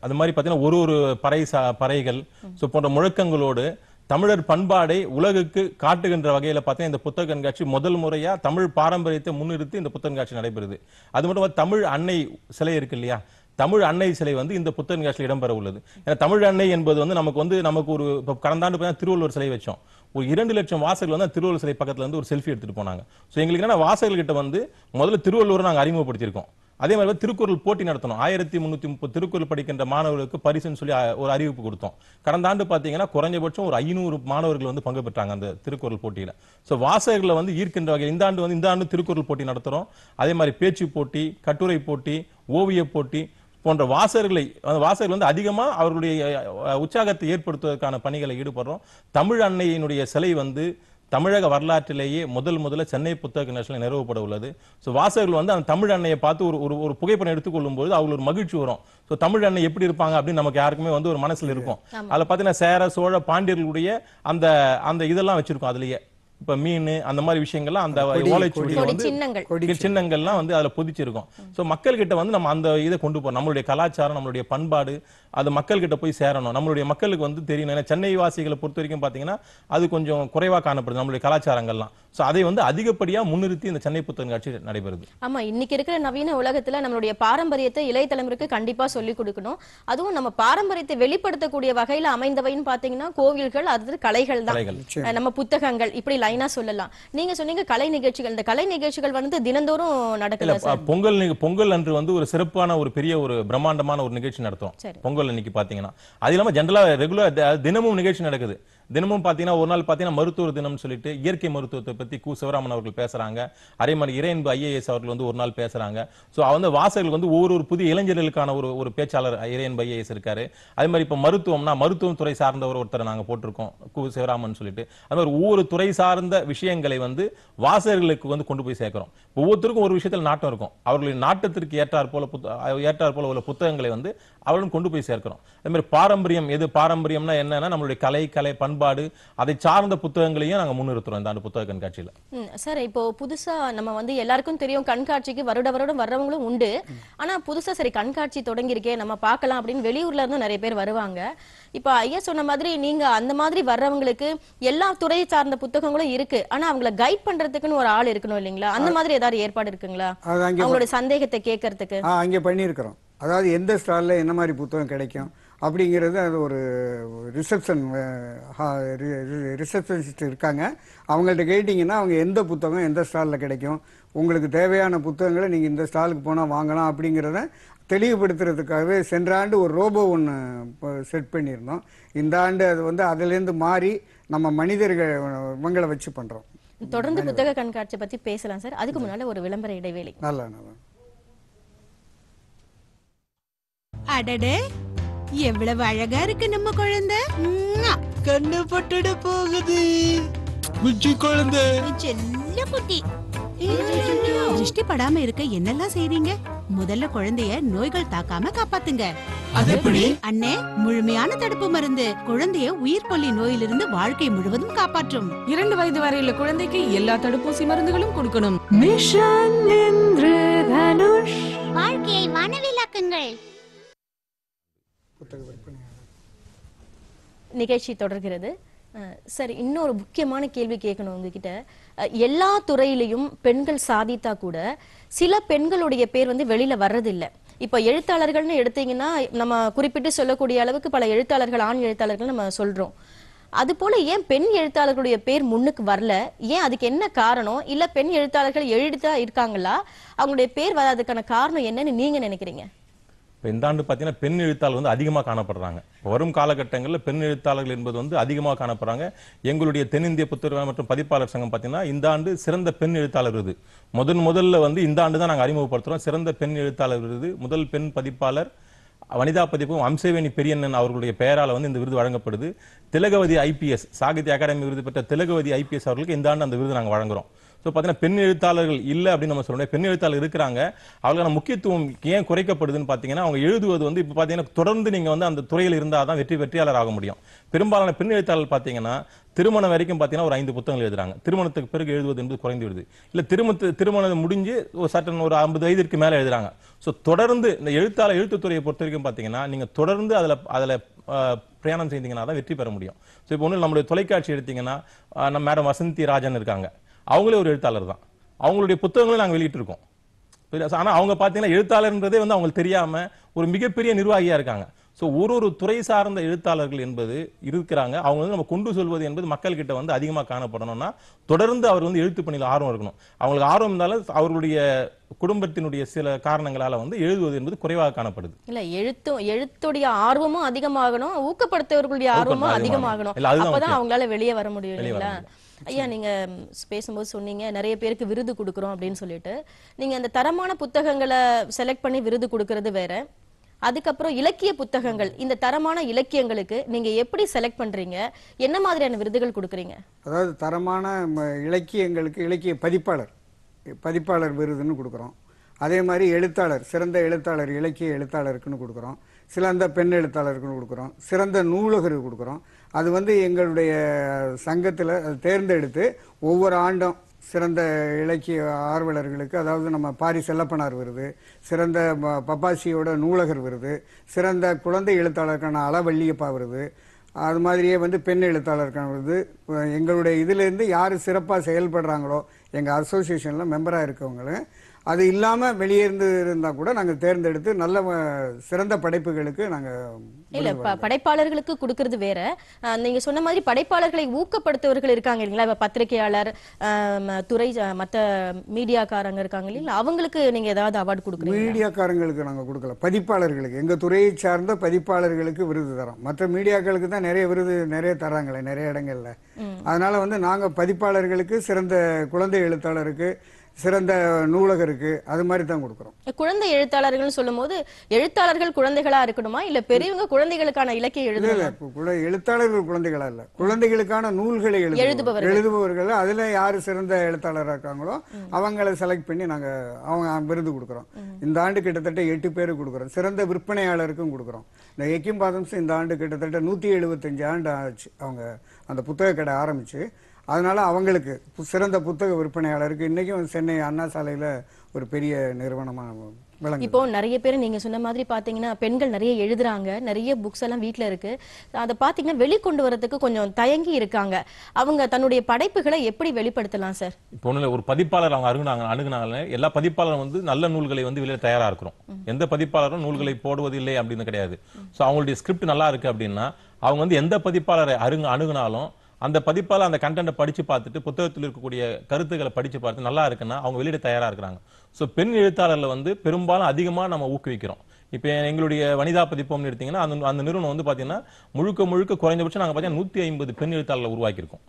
அது மாதிரி பார்த்தீங்கன்னா ஒரு ஒரு பறை சா பறைகள் ஸோ போன்ற முழக்கங்களோடு தமிழர் பண்பாடை உலகுக்கு காட்டுகின்ற வகையில் பார்த்தீங்கன்னா இந்த புத்தக கண்காட்சி முதல் முறையாக தமிழ் பாரம்பரியத்தை முன்னிறுத்தி இந்த புத்தக கண்காட்சி நடைபெறுது அது மட்டும் தமிழ் அன்னை சிலை இருக்கு இல்லையா தமிழ் அன்னை சிலை வந்து இந்த புத்தக நிகழ்ச்சியில் இடம்பெற உள்ளது ஏன்னா தமிழ் அன்னை என்பது வந்து நமக்கு வந்து நமக்கு ஒரு இப்போ கடந்த ஆண்டு திருவள்ளுவர் சிலை வச்சோம் ஒரு இரண்டு லட்சம் வாசகர்கள் வந்து திருவள்ளுவர் சிலை பக்கத்தில் வந்து ஒரு செல்ஃபி எடுத்துட்டு போனாங்க ஸோ எங்களுக்கு வாசகர்கள் கிட்ட வந்து முதல்ல திருவள்ளுவர் நாங்கள் அறிமுகப்படுத்திருக்கோம் அதே மாதிரி திருக்குறள் போட்டி நடத்தணும் ஆயிரத்தி முந்நூற்றி முப்பது திருக்குறள் படிக்கின்ற மாணவர்களுக்கு பரிசுன்னு சொல்லி ஒரு அறிவிப்பு கொடுத்தோம் கடந்த ஆண்டு பாத்தீங்கன்னா குறைஞ்சபட்சம் ஒரு ஐநூறு மாணவர்கள் வந்து பங்கு பெற்றாங்க அந்த திருக்குறள் போட்டியில் ஸோ வாசகர்களை வந்து ஈர்க்கின்ற வகையில் இந்த ஆண்டு வந்து இந்த ஆண்டு திருக்குறள் போட்டி நடத்துகிறோம் அதே மாதிரி பேச்சு போட்டி கட்டுரை போட்டி ஓவிய போட்டி போன்ற வாசகர்களை வாசகர்கள் வந்து அதிகமாக அவர்களுடைய உற்சாகத்தை ஏற்படுத்துவதற்கான பணிகளை ஈடுபடுறோம் தமிழ் அன்னையினுடைய சிலை வந்து தமிழக வரலாற்றிலேயே முதல் முதல்ல சென்னை புத்தக நேஷனில் நிறுவப்பட உள்ளது ஸோ வாசகர்கள் வந்து அந்த தமிழ் அன்னையை பார்த்து ஒரு ஒரு ஒரு புகைப்படம் எடுத்துக்கொள்ளும் போது அவங்களுக்கு ஒரு மகிழ்ச்சி வரும் ஸோ தமிழ் அன்னை எப்படி இருப்பாங்க அப்படின்னு நமக்கு யாருக்குமே வந்து ஒரு மனசில் இருக்கும் அதில் பார்த்தீங்கன்னா சேர சோழ பாண்டியர்களுடைய அந்த அந்த இதெல்லாம் வச்சிருக்கோம் அதுலேயே இப்ப மீன் அந்த மாதிரி விஷயங்கள்லாம் அந்த ஓலைச்சுவடியில வந்து சின்னங்கள்லாம் வந்து ஸோ மக்கள்கிட்ட வந்து நம்ம அந்த இதை கொண்டு நம்மளுடைய கலாச்சாரம் நம்மளுடைய பண்பாடு அது மக்கள்கிட்ட போய் சேரணும் நம்மளுடைய மக்களுக்கு வந்து தெரியணும் ஏன்னா சென்னை வாசிகளை பொறுத்த வரைக்கும் பாத்தீங்கன்னா அது கொஞ்சம் குறைவா காணப்படுது நம்மளுடைய கலாச்சாரங்கள்லாம் ஸோ அதை வந்து முன்னிறுத்தி இந்த சென்னை புத்தகம் நடைபெறுது ஆமா இன்னைக்கு இருக்கிற நவீன உலகத்துல நம்மளுடைய பாரம்பரியத்தை இளைய தலைமுறைக்கு கண்டிப்பா சொல்லிக் கொடுக்கணும் அதுவும் நம்ம பாரம்பரியத்தை வெளிப்படுத்தக்கூடிய வகையில அமைந்தவைன்னு பாத்தீங்கன்னா கோவில்கள் அது கலைகள் தான் நம்ம புத்தகங்கள் இப்படி லைனா சொல்லலாம் நீங்க சொன்னீங்க கலை நிகழ்ச்சிகள் இந்த கலை நிகழ்ச்சிகள் வந்து தினந்தோறும் நடக்கல பொங்கல் பொங்கல் அன்று வந்து ஒரு சிறப்பான ஒரு பெரிய ஒரு பிரம்மாண்டமான ஒரு நிகழ்ச்சி நடத்தும் பொங்கல் அன்னைக்கு பாத்தீங்கன்னா அது இல்லாம ஜென்ரலா ரெகுலர் தினமும் நிகழ்ச்சி நடக்குது தினமும் பார்த்தீங்கன்னா ஒரு நாள் பார்த்தீங்கன்னா மருத்துவ தினம் சொல்லிட்டு இயற்கை மருத்துவத்தை பற்றி கு சிவராமன் அவர்கள் பேசுகிறாங்க அதே மாதிரி இறையன்பு ஐஏஎஸ் அவர்கள் வந்து ஒரு நாள் பேசுகிறாங்க ஸோ வந்து வாசகர்களுக்கு வந்து ஒவ்வொரு ஒரு புதிய இளைஞர்களுக்கான ஒரு ஒரு பேச்சாளர் இறையன்பு ஐஏஎஸ் இருக்காரு அதே மாதிரி இப்போ மருத்துவம்னா மருத்துவம் துறை சார்ந்தவர் ஒருத்தர் நாங்கள் போட்டிருக்கோம் கு சிவராமன் சொல்லிட்டு அது மாதிரி ஒவ்வொரு துறை சார்ந்த விஷயங்களை வந்து வாசகர்களுக்கு வந்து கொண்டு போய் சேர்க்கிறோம் ஒவ்வொருத்தருக்கும் ஒரு விஷயத்தில் நாட்டம் இருக்கும் அவர்களின் நாட்டத்திற்கு ஏற்றாற்போல புத்த ஏற்றாற்போல உள்ள புத்தகங்களை வந்து அவளும் கொண்டு போய் சேர்க்கிறோம் அதே மாதிரி பாரம்பரியம் எது பாரம்பரியம்னா என்னன்னா நம்மளுடைய கலை கலை பண்பாடு அதை சார்ந்த புத்தகங்களையும் நாங்கள் முன்னிறுத்துறோம் இந்த புத்தக கண்காட்சியில் சார் இப்போ புதுசா நம்ம வந்து எல்லாருக்கும் தெரியும் கண்காட்சிக்கு வருட வருடம் வர்றவங்களும் உண்டு ஆனா புதுசா சரி கண்காட்சி தொடங்கியிருக்கே நம்ம பார்க்கலாம் அப்படின்னு வெளியூர்ல இருந்து நிறைய பேர் வருவாங்க இப்போ ஐயா சொன்ன மாதிரி நீங்க அந்த மாதிரி வர்றவங்களுக்கு எல்லா துறையை சார்ந்த புத்தகங்களும் இருக்கு ஆனா அவங்கள கைட் பண்றதுக்குன்னு ஒரு ஆள் இருக்கணும் இல்லைங்களா அந்த மாதிரி ஏதாவது ஏற்பாடு இருக்குங்களா அவங்களோட சந்தேகத்தை கேட்கறதுக்கு அங்கே பண்ணியிருக்கிறோம் அதாவது எந்த ஸ்டாலில் என்ன மாதிரி புத்தகம் கிடைக்கும் அப்படிங்கிறது அது ஒரு ரிசப்ஷன் ரிசப்ஷனிஸ்ட் இருக்காங்க அவங்கள்ட்ட கேட்டிங்கன்னா அவங்க எந்த புத்தகம் எந்த ஸ்டாலில் கிடைக்கும் உங்களுக்கு தேவையான புத்தகங்களை நீங்கள் இந்த ஸ்டாலுக்கு போனால் வாங்கலாம் அப்படிங்கிறத தெளிவுபடுத்துறதுக்காகவே சென்ற ஆண்டு ஒரு ரோபோ ஒன்று செட் பண்ணியிருந்தோம் இந்த ஆண்டு அது வந்து அதுலேருந்து மாறி நம்ம மனிதர்கள் இவங்களை வச்சு பண்ணுறோம் தொடர்ந்து புத்தக கண்காட்சியை பற்றி பேசலாம் சார் அதுக்கு முன்னால் ஒரு விளம்பர இடைவேளை நல்லா நல்லா அடடே எவ்வளவு அழகா இருக்கு நம்ம குழந்தை கண்ணு பட்டுட போகுது குச்சி குழந்தை செல்ல குட்டி திருஷ்டி படாம இருக்க என்னெல்லாம் செய்றீங்க முதல்ல குழந்தைய நோய்கள் தாக்காம காப்பாத்துங்க அண்ணே முழுமையான தடுப்பு மருந்து குழந்தைய கொல்லி நோயிலிருந்து வாழ்க்கை முழுவதும் காப்பாற்றும் இரண்டு வயது வரையில குழந்தைக்கு எல்லா தடுப்பூசி மருந்துகளும் கொடுக்கணும் மிஷன் வாழ்க்கையை மனவிலாக்குங்கள் புத்தக விற்பனையாளர் நிகழ்ச்சி தொடர்கிறது சார் இன்னொரு முக்கியமான கேள்வி கேட்கணும் உங்ககிட்ட எல்லா துறையிலையும் பெண்கள் சாதித்தா கூட சில பெண்களுடைய பேர் வந்து வெளியில வர்றதில்லை இப்ப எழுத்தாளர்கள்னு எடுத்தீங்கன்னா நம்ம குறிப்பிட்டு சொல்லக்கூடிய அளவுக்கு பல எழுத்தாளர்கள் ஆண் எழுத்தாளர்கள் நம்ம சொல்றோம் அது போல ஏன் பெண் எழுத்தாளர்களுடைய பேர் முன்னுக்கு வரல ஏன் அதுக்கு என்ன காரணம் இல்ல பெண் எழுத்தாளர்கள் எழுதிதான் இருக்காங்களா அவங்களுடைய பேர் வராதுக்கான காரணம் என்னன்னு நீங்க நினைக்கிறீங்க இப்போ இந்த ஆண்டு பார்த்தீங்கன்னா பெண் எழுத்தாளர் வந்து அதிகமாக காணப்படுறாங்க வரும் காலகட்டங்களில் பெண் எழுத்தாளர்கள் என்பது வந்து அதிகமாக காணப்படுறாங்க எங்களுடைய தென்னிந்திய புத்தகம் மற்றும் பதிப்பாளர் சங்கம் பார்த்தீங்கன்னா இந்த ஆண்டு சிறந்த பெண் எழுத்தாளர் விருது முதன் முதல்ல வந்து இந்த ஆண்டு தான் நாங்கள் அறிமுகப்படுத்துகிறோம் சிறந்த பெண் எழுத்தாளர் விருது முதல் பெண் பதிப்பாளர் வனிதா பதிப்பும் அம்சவேணி பெரியண்ணன் அவர்களுடைய பெயரால் வந்து இந்த விருது வழங்கப்படுது திலகவதி ஐபிஎஸ் சாகித்ய அகாடமி விருது பெற்ற திலகவதி ஐபிஎஸ் அவர்களுக்கு இந்த ஆண்டு அந்த விருது நாங்கள் வழங்குகிறோம் ஸோ பார்த்தீங்கன்னா பெண் எழுத்தாளர்கள் இல்லை அப்படின்னு நம்ம சொல்லணும் பெண் எழுத்தாளர் இருக்கிறாங்க அவர்களுக்கான முக்கியத்துவம் ஏன் குறைக்கப்படுதுன்னு பார்த்தீங்கன்னா அவங்க எழுதுவது வந்து இப்போ பார்த்தீங்கன்னா தொடர்ந்து நீங்கள் வந்து அந்த துறையில் இருந்தால் தான் வெற்றி வெற்றியாளர் ஆக முடியும் பெரும்பாலான பெண் எழுத்தாளர் பார்த்தீங்கன்னா திருமணம் வரைக்கும் பார்த்தீங்கன்னா ஒரு ஐந்து புத்தகங்கள் எழுதுறாங்க திருமணத்துக்கு பிறகு எழுதுவது என்பது குறைந்து விடுது இல்லை திருமணத்து திருமணம் முடிஞ்சு ஒரு சட்டன் ஒரு ஐம்பது வயதிற்கு மேலே எழுதுறாங்க ஸோ தொடர்ந்து இந்த எழுத்தாளர் எழுத்துத்துறையை பொறுத்த வரைக்கும் பார்த்தீங்கன்னா நீங்கள் தொடர்ந்து அதில் அதில் பிரயாணம் செய்தீங்கன்னா தான் வெற்றி பெற முடியும் ஸோ இப்போ ஒன்று நம்மளுடைய தொலைக்காட்சி எடுத்தீங்கன்னா நம்ம மேடம் வசந்தி ராஜன் இருக்காங்க அவங்களே ஒரு எழுத்தாளர் தான் அவங்களுடைய புத்தகங்களும் நாங்கள் இருக்கோம் ஆனால் அவங்க பார்த்தீங்கன்னா எழுத்தாளர்ன்றதே வந்து அவங்களுக்கு தெரியாமல் ஒரு மிகப்பெரிய நிர்வாகியாக இருக்காங்க ஸோ ஒரு ஒரு துறை சார்ந்த எழுத்தாளர்கள் என்பது இருக்கிறாங்க அவங்க வந்து நம்ம கொண்டு சொல்வது என்பது மக்கள்கிட்ட வந்து அதிகமாக காணப்படணும்னா தொடர்ந்து அவர் வந்து எழுத்து பணியில் ஆர்வம் இருக்கணும் அவங்களுக்கு ஆர்வம் இருந்தாலும் அவர்களுடைய குடும்பத்தினுடைய சில காரணங்களால வந்து எழுதுவது என்பது குறைவாக காணப்படுது இல்ல எழுத்து எழுத்துடைய ஆர்வமும் அதிகமாகணும் ஊக்கப்படுத்தவர்களுடைய ஆர்வமும் அதிகமாகணும் அப்பதான் அவங்களால வெளியே வர முடியும் இல்லைங்களா ஐயா நீங்க பேசும்போது சொன்னீங்க நிறைய பேருக்கு விருது கொடுக்குறோம் அப்படின்னு சொல்லிட்டு நீங்க அந்த தரமான புத்தகங்களை செலக்ட் பண்ணி விருது கொடுக்கறது வேற அதுக்கப்புறம் இலக்கிய புத்தகங்கள் இந்த தரமான இலக்கியங்களுக்கு நீங்க எப்படி செலக்ட் பண்றீங்க என்ன மாதிரியான விருதுகள் கொடுக்குறீங்க அதாவது தரமான இலக்கியங்களுக்கு இலக்கிய பதிப்பாளர் பதிப்பாளர் விருதுன்னு கொடுக்குறோம் அதே மாதிரி எழுத்தாளர் சிறந்த எழுத்தாளர் இலக்கிய எழுத்தாளருக்குன்னு கொடுக்குறோம் சிறந்த பெண் எழுத்தாளருக்குன்னு கொடுக்குறோம் சிறந்த நூலகருக்கு கொடுக்குறோம் அது வந்து எங்களுடைய சங்கத்தில் தேர்ந்தெடுத்து ஒவ்வொரு ஆண்டும் சிறந்த இலக்கிய ஆர்வலர்களுக்கு அதாவது நம்ம பாரி செல்லப்பனார் விருது சிறந்த பப்பாசியோட நூலகர் விருது சிறந்த குழந்தை எழுத்தாளருக்கான அளவள்ளியப்பா விருது அது மாதிரியே வந்து பெண் எழுத்தாளருக்கான விருது எங்களுடைய இதுலேருந்து யார் சிறப்பாக செயல்படுறாங்களோ எங்கள் அசோசியேஷனில் மெம்பராக இருக்கவங்களும் அது இல்லாமல் இருந்து இருந்தால் கூட நாங்கள் தேர்ந்தெடுத்து நல்ல சிறந்த படைப்புகளுக்கு நாங்கள் இல்லை படைப்பாளர்களுக்கு கொடுக்கறது வேற நீங்கள் சொன்ன மாதிரி படைப்பாளர்களை ஊக்கப்படுத்தவர்கள் இருக்காங்க இல்லைங்களா இப்போ பத்திரிகையாளர் துறை மற்ற மீடியாக்காரங்க இருக்காங்க இல்லைங்களா அவங்களுக்கு நீங்கள் ஏதாவது அவார்டு கொடுக்க மீடியாக்காரங்களுக்கு நாங்கள் கொடுக்கல பதிப்பாளர்களுக்கு எங்கள் துறையை சார்ந்த பதிப்பாளர்களுக்கு விருது தரோம் மற்ற மீடியாக்களுக்கு தான் நிறைய விருது நிறைய தராங்களே நிறைய இடங்கள்ல அதனால வந்து நாங்கள் பதிப்பாளர்களுக்கு சிறந்த குழந்தை எழுத்தாளருக்கு சிறந்த நூலகம் இருக்கு அது மாதிரி தான் கொடுக்குறோம் குழந்தை எழுத்தாளர்கள் போது எழுத்தாளர்கள் குழந்தைகளா இருக்கணுமா இல்ல பெரியவங்க குழந்தைகளுக்கான இலக்கிய எழுதுல எழுத்தாளர்கள் குழந்தைகளா இல்ல குழந்தைகளுக்கான நூல்களை எழுதுபவர் எழுதுபவர்கள் அதுல யாரு சிறந்த எழுத்தாளராக இருக்காங்களோ அவங்களை செலக்ட் பண்ணி நாங்க அவங்க விருது கொடுக்குறோம் இந்த ஆண்டு கிட்டத்தட்ட எட்டு பேருக்கு கொடுக்குறோம் சிறந்த விற்பனையாளருக்கும் கொடுக்குறோம் இந்த எக்கிம் பாதம்ஸ் இந்த ஆண்டு கிட்டத்தட்ட நூத்தி எழுபத்தஞ்சு ஆண்டு ஆச்சு அவங்க அந்த புத்தக கடை ஆரம்பிச்சு அதனால் அவங்களுக்கு சிறந்த புத்தக விற்பனையாளருக்கு இன்றைக்கும் சென்னை அண்ணா சாலையில் ஒரு பெரிய நிறுவனமாக இப்போ நிறைய பேர் நீங்க சொன்ன மாதிரி பாத்தீங்கன்னா பெண்கள் நிறைய எழுதுறாங்க நிறைய புக்ஸ் எல்லாம் வீட்டுல இருக்கு அதை பாத்தீங்கன்னா வெளிக்கொண்டு வரதுக்கு கொஞ்சம் தயங்கி இருக்காங்க அவங்க தன்னுடைய படைப்புகளை எப்படி வெளிப்படுத்தலாம் சார் இப்போ ஒரு பதிப்பாளர் அவங்க அணுகுனாங்க அணுகுனாங்க எல்லா பதிப்பாளரும் வந்து நல்ல நூல்களை வந்து வெளியே தயாரா இருக்கிறோம் எந்த பதிப்பாளரும் நூல்களை போடுவது இல்லை அப்படின்னு கிடையாது ஸோ அவங்களுடைய ஸ்கிரிப்ட் நல்லா இருக்கு அப்படின்னா அவங்க வந்து எந்த பதிப்பாளரை அருங்க அணுகுனாலும் அந்த பதிப்பால் அந்த கண்டென்ட்டை படித்து பார்த்துட்டு புத்தகத்தில் இருக்கக்கூடிய கருத்துக்களை படித்து பார்த்து நல்லா இருக்குன்னா அவங்க வெளியிட தயாராக இருக்கிறாங்க ஸோ பெண் எழுத்தாளரில் வந்து பெரும்பாலும் அதிகமாக நம்ம ஊக்குவிக்கிறோம் இப்போ எங்களுடைய வனிதா பதிப்பம்னு எடுத்தீங்கன்னா அந்த அந்த நிறுவனம் வந்து பார்த்தீங்கன்னா முழுக்க முழுக்க குறைஞ்சபட்சம் நாங்கள் பார்த்தீங்கன்னா நூற்றி ஐம்பது பெண் எழுத்தாளர்களை உருவாக்கியிருக்கோம்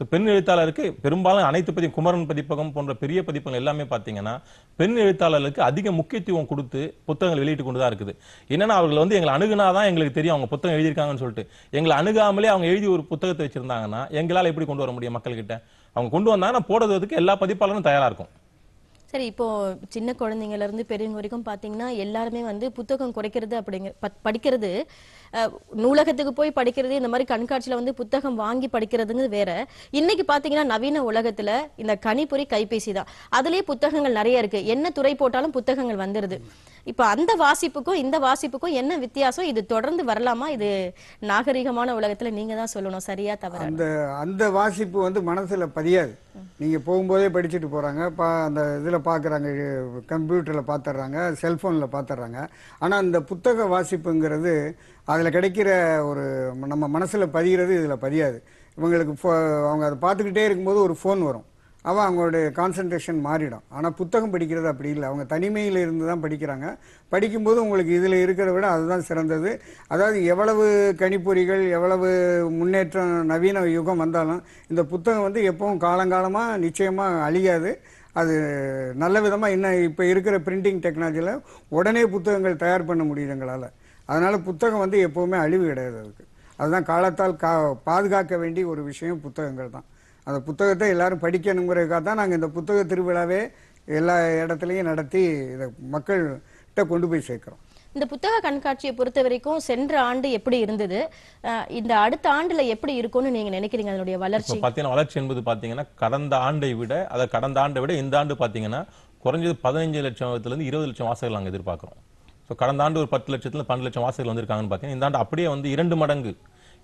ஸோ பெண் எழுத்தாளருக்கு பெரும்பாலும் அனைத்து பதிவு குமரன் பதிப்பகம் போன்ற பெரிய பதிப்பங்கள் எல்லாமே பார்த்தீங்கன்னா பெண் எழுத்தாளர்களுக்கு அதிக முக்கியத்துவம் கொடுத்து புத்தகங்கள் வெளியிட்டு கொண்டு தான் இருக்குது என்னென்னா அவர்கள் வந்து எங்களை அணுகுனா தான் எங்களுக்கு தெரியும் அவங்க புத்தகம் எழுதியிருக்காங்கன்னு சொல்லிட்டு எங்களை அணுகாமலே அவங்க எழுதி ஒரு புத்தகத்தை வச்சிருந்தாங்கன்னா எங்களால் எப்படி கொண்டு வர முடியும் மக்கள்கிட்ட அவங்க கொண்டு வந்தாங்கன்னா போடுறதுக்கு எல்லா பதிப்பாளரும் தயாராக இருக்கும் சரி இப்போ சின்ன குழந்தைங்கள இருந்து பெரியவங்க வரைக்கும் பாத்தீங்கன்னா எல்லாருமே வந்து புத்தகம் குறைக்கிறது அப்படிங்க படிக்கிறது நூலகத்துக்கு போய் படிக்கிறது இந்த மாதிரி கண்காட்சியில வந்து புத்தகம் வாங்கி படிக்கிறதுங்கிறது வேற இன்னைக்கு பாத்தீங்கன்னா நவீன உலகத்துல இந்த கணிப்பொறி கைபேசி தான் அதுலயே புத்தகங்கள் நிறைய இருக்கு என்ன துறை போட்டாலும் புத்தகங்கள் வந்துருது இப்போ அந்த வாசிப்புக்கும் இந்த வாசிப்புக்கும் என்ன வித்தியாசம் இது தொடர்ந்து வரலாமா இது நாகரிகமான உலகத்துல நீங்க தான் சொல்லணும் சரியா தவிர அந்த அந்த வாசிப்பு வந்து மனசுல பதியாது நீங்க போகும்போதே படிச்சுட்டு போறாங்க அந்த இதுல பாக்குறாங்க கம்ப்யூட்டர்ல பாத்துறாங்க செல்போன்ல பாத்துறாங்க ஆனா அந்த புத்தக வாசிப்புங்கிறது அதுல கிடைக்கிற ஒரு நம்ம மனசுல பதிகிறது இதுல பதியாது இவங்களுக்கு அவங்க அதை பார்த்துக்கிட்டே இருக்கும்போது ஒரு ஃபோன் வரும் அவள் அவங்களுடைய கான்சன்ட்ரேஷன் மாறிடும் ஆனால் புத்தகம் படிக்கிறது அப்படி இல்லை அவங்க தனிமையில் இருந்து தான் படிக்கிறாங்க படிக்கும்போது உங்களுக்கு இதில் இருக்கிறத விட அதுதான் சிறந்தது அதாவது எவ்வளவு கணிப்பொறிகள் எவ்வளவு முன்னேற்றம் நவீன யுகம் வந்தாலும் இந்த புத்தகம் வந்து எப்பவும் காலங்காலமாக நிச்சயமாக அழியாது அது நல்ல விதமாக என்ன இப்போ இருக்கிற பிரிண்டிங் டெக்னாலஜியில் உடனே புத்தகங்கள் தயார் பண்ண முடியுது எங்களால் அதனால் புத்தகம் வந்து எப்போவுமே அழிவு கிடையாது அதுக்கு அதுதான் காலத்தால் கா பாதுகாக்க வேண்டிய ஒரு விஷயம் புத்தகங்கள் தான் அந்த புத்தகத்தை எல்லாரும் படிக்கணுங்கிறதுக்காக தான் நாங்கள் இந்த புத்தக திருவிழாவே எல்லா இடத்துலையும் நடத்தி இதை மக்கள்கிட்ட கொண்டு போய் சேர்க்குறோம் இந்த புத்தக கண்காட்சியை பொறுத்த வரைக்கும் சென்ற ஆண்டு எப்படி இருந்தது இந்த அடுத்த ஆண்டுல எப்படி இருக்கும்னு நீங்க நினைக்கிறீங்க அதனுடைய வளர்ச்சி பாத்தீங்கன்னா வளர்ச்சி என்பது பாத்தீங்கன்னா கடந்த ஆண்டை விட அதை கடந்த ஆண்டை விட இந்த ஆண்டு பாத்தீங்கன்னா குறைஞ்சது பதினஞ்சு லட்சத்துல இருந்து இருபது லட்சம் வாசகர்கள் நாங்கள் எதிர்பார்க்கிறோம் ஸோ கடந்த ஆண்டு ஒரு பத்து லட்சத்துல பன்னெண்டு லட்சம் வாசகர்கள் வந்திருக்காங்கன்னு பாத்தீங்கன்னா இந்த ஆண்டு அப்படியே வந்து இரண்டு மடங்கு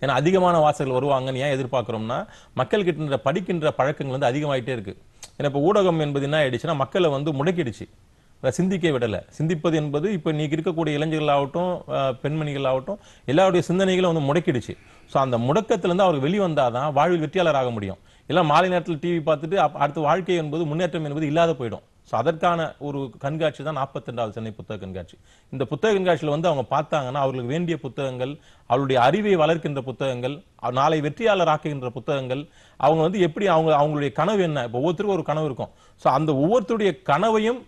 ஏன்னா அதிகமான வாசகர்கள் வருவாங்கன்னு ஏன் எதிர்பார்க்குறோம்னா மக்கள் கிட்ட படிக்கின்ற பழக்கங்கள் வந்து அதிகமாயிட்டே இருக்குது ஏன்னா இப்போ ஊடகம் என்பது என்ன ஆயிடுச்சுன்னா மக்களை வந்து முடக்கிடுச்சு அதை சிந்திக்க விடலை சிந்திப்பது என்பது இப்போ இன்றைக்கி இருக்கக்கூடிய இளைஞர்களாகட்டும் பெண்மணிகளாகட்டும் எல்லாருடைய சிந்தனைகளும் வந்து முடக்கிடுச்சு ஸோ அந்த முடக்கத்துலேருந்து அவர் வெளிவந்தால் தான் வாழ்வில் வெற்றியாளர் ஆக முடியும் இல்லை மாலை நேரத்தில் டிவி பார்த்துட்டு அடுத்த வாழ்க்கை என்பது முன்னேற்றம் என்பது இல்லாத போயிடும் ஸோ அதற்கான ஒரு கண்காட்சி தான் நாற்பத்தி சென்னை புத்தக கண்காட்சி இந்த புத்தக கண்காட்சியில் வந்து அவங்க பார்த்தாங்கன்னா அவர்களுக்கு வேண்டிய புத்தகங்கள் அவருடைய அறிவை வளர்க்கின்ற புத்தகங்கள் நாளை வெற்றியாளர் ஆக்குகின்ற புத்தகங்கள் அவங்க வந்து எப்படி அவங்க அவங்களுடைய கனவு என்ன இப்போ ஒவ்வொருத்தருக்கும் ஒரு கனவு இருக்கும் ஸோ அந்த ஒவ்வொருத்தருடைய கனவையும்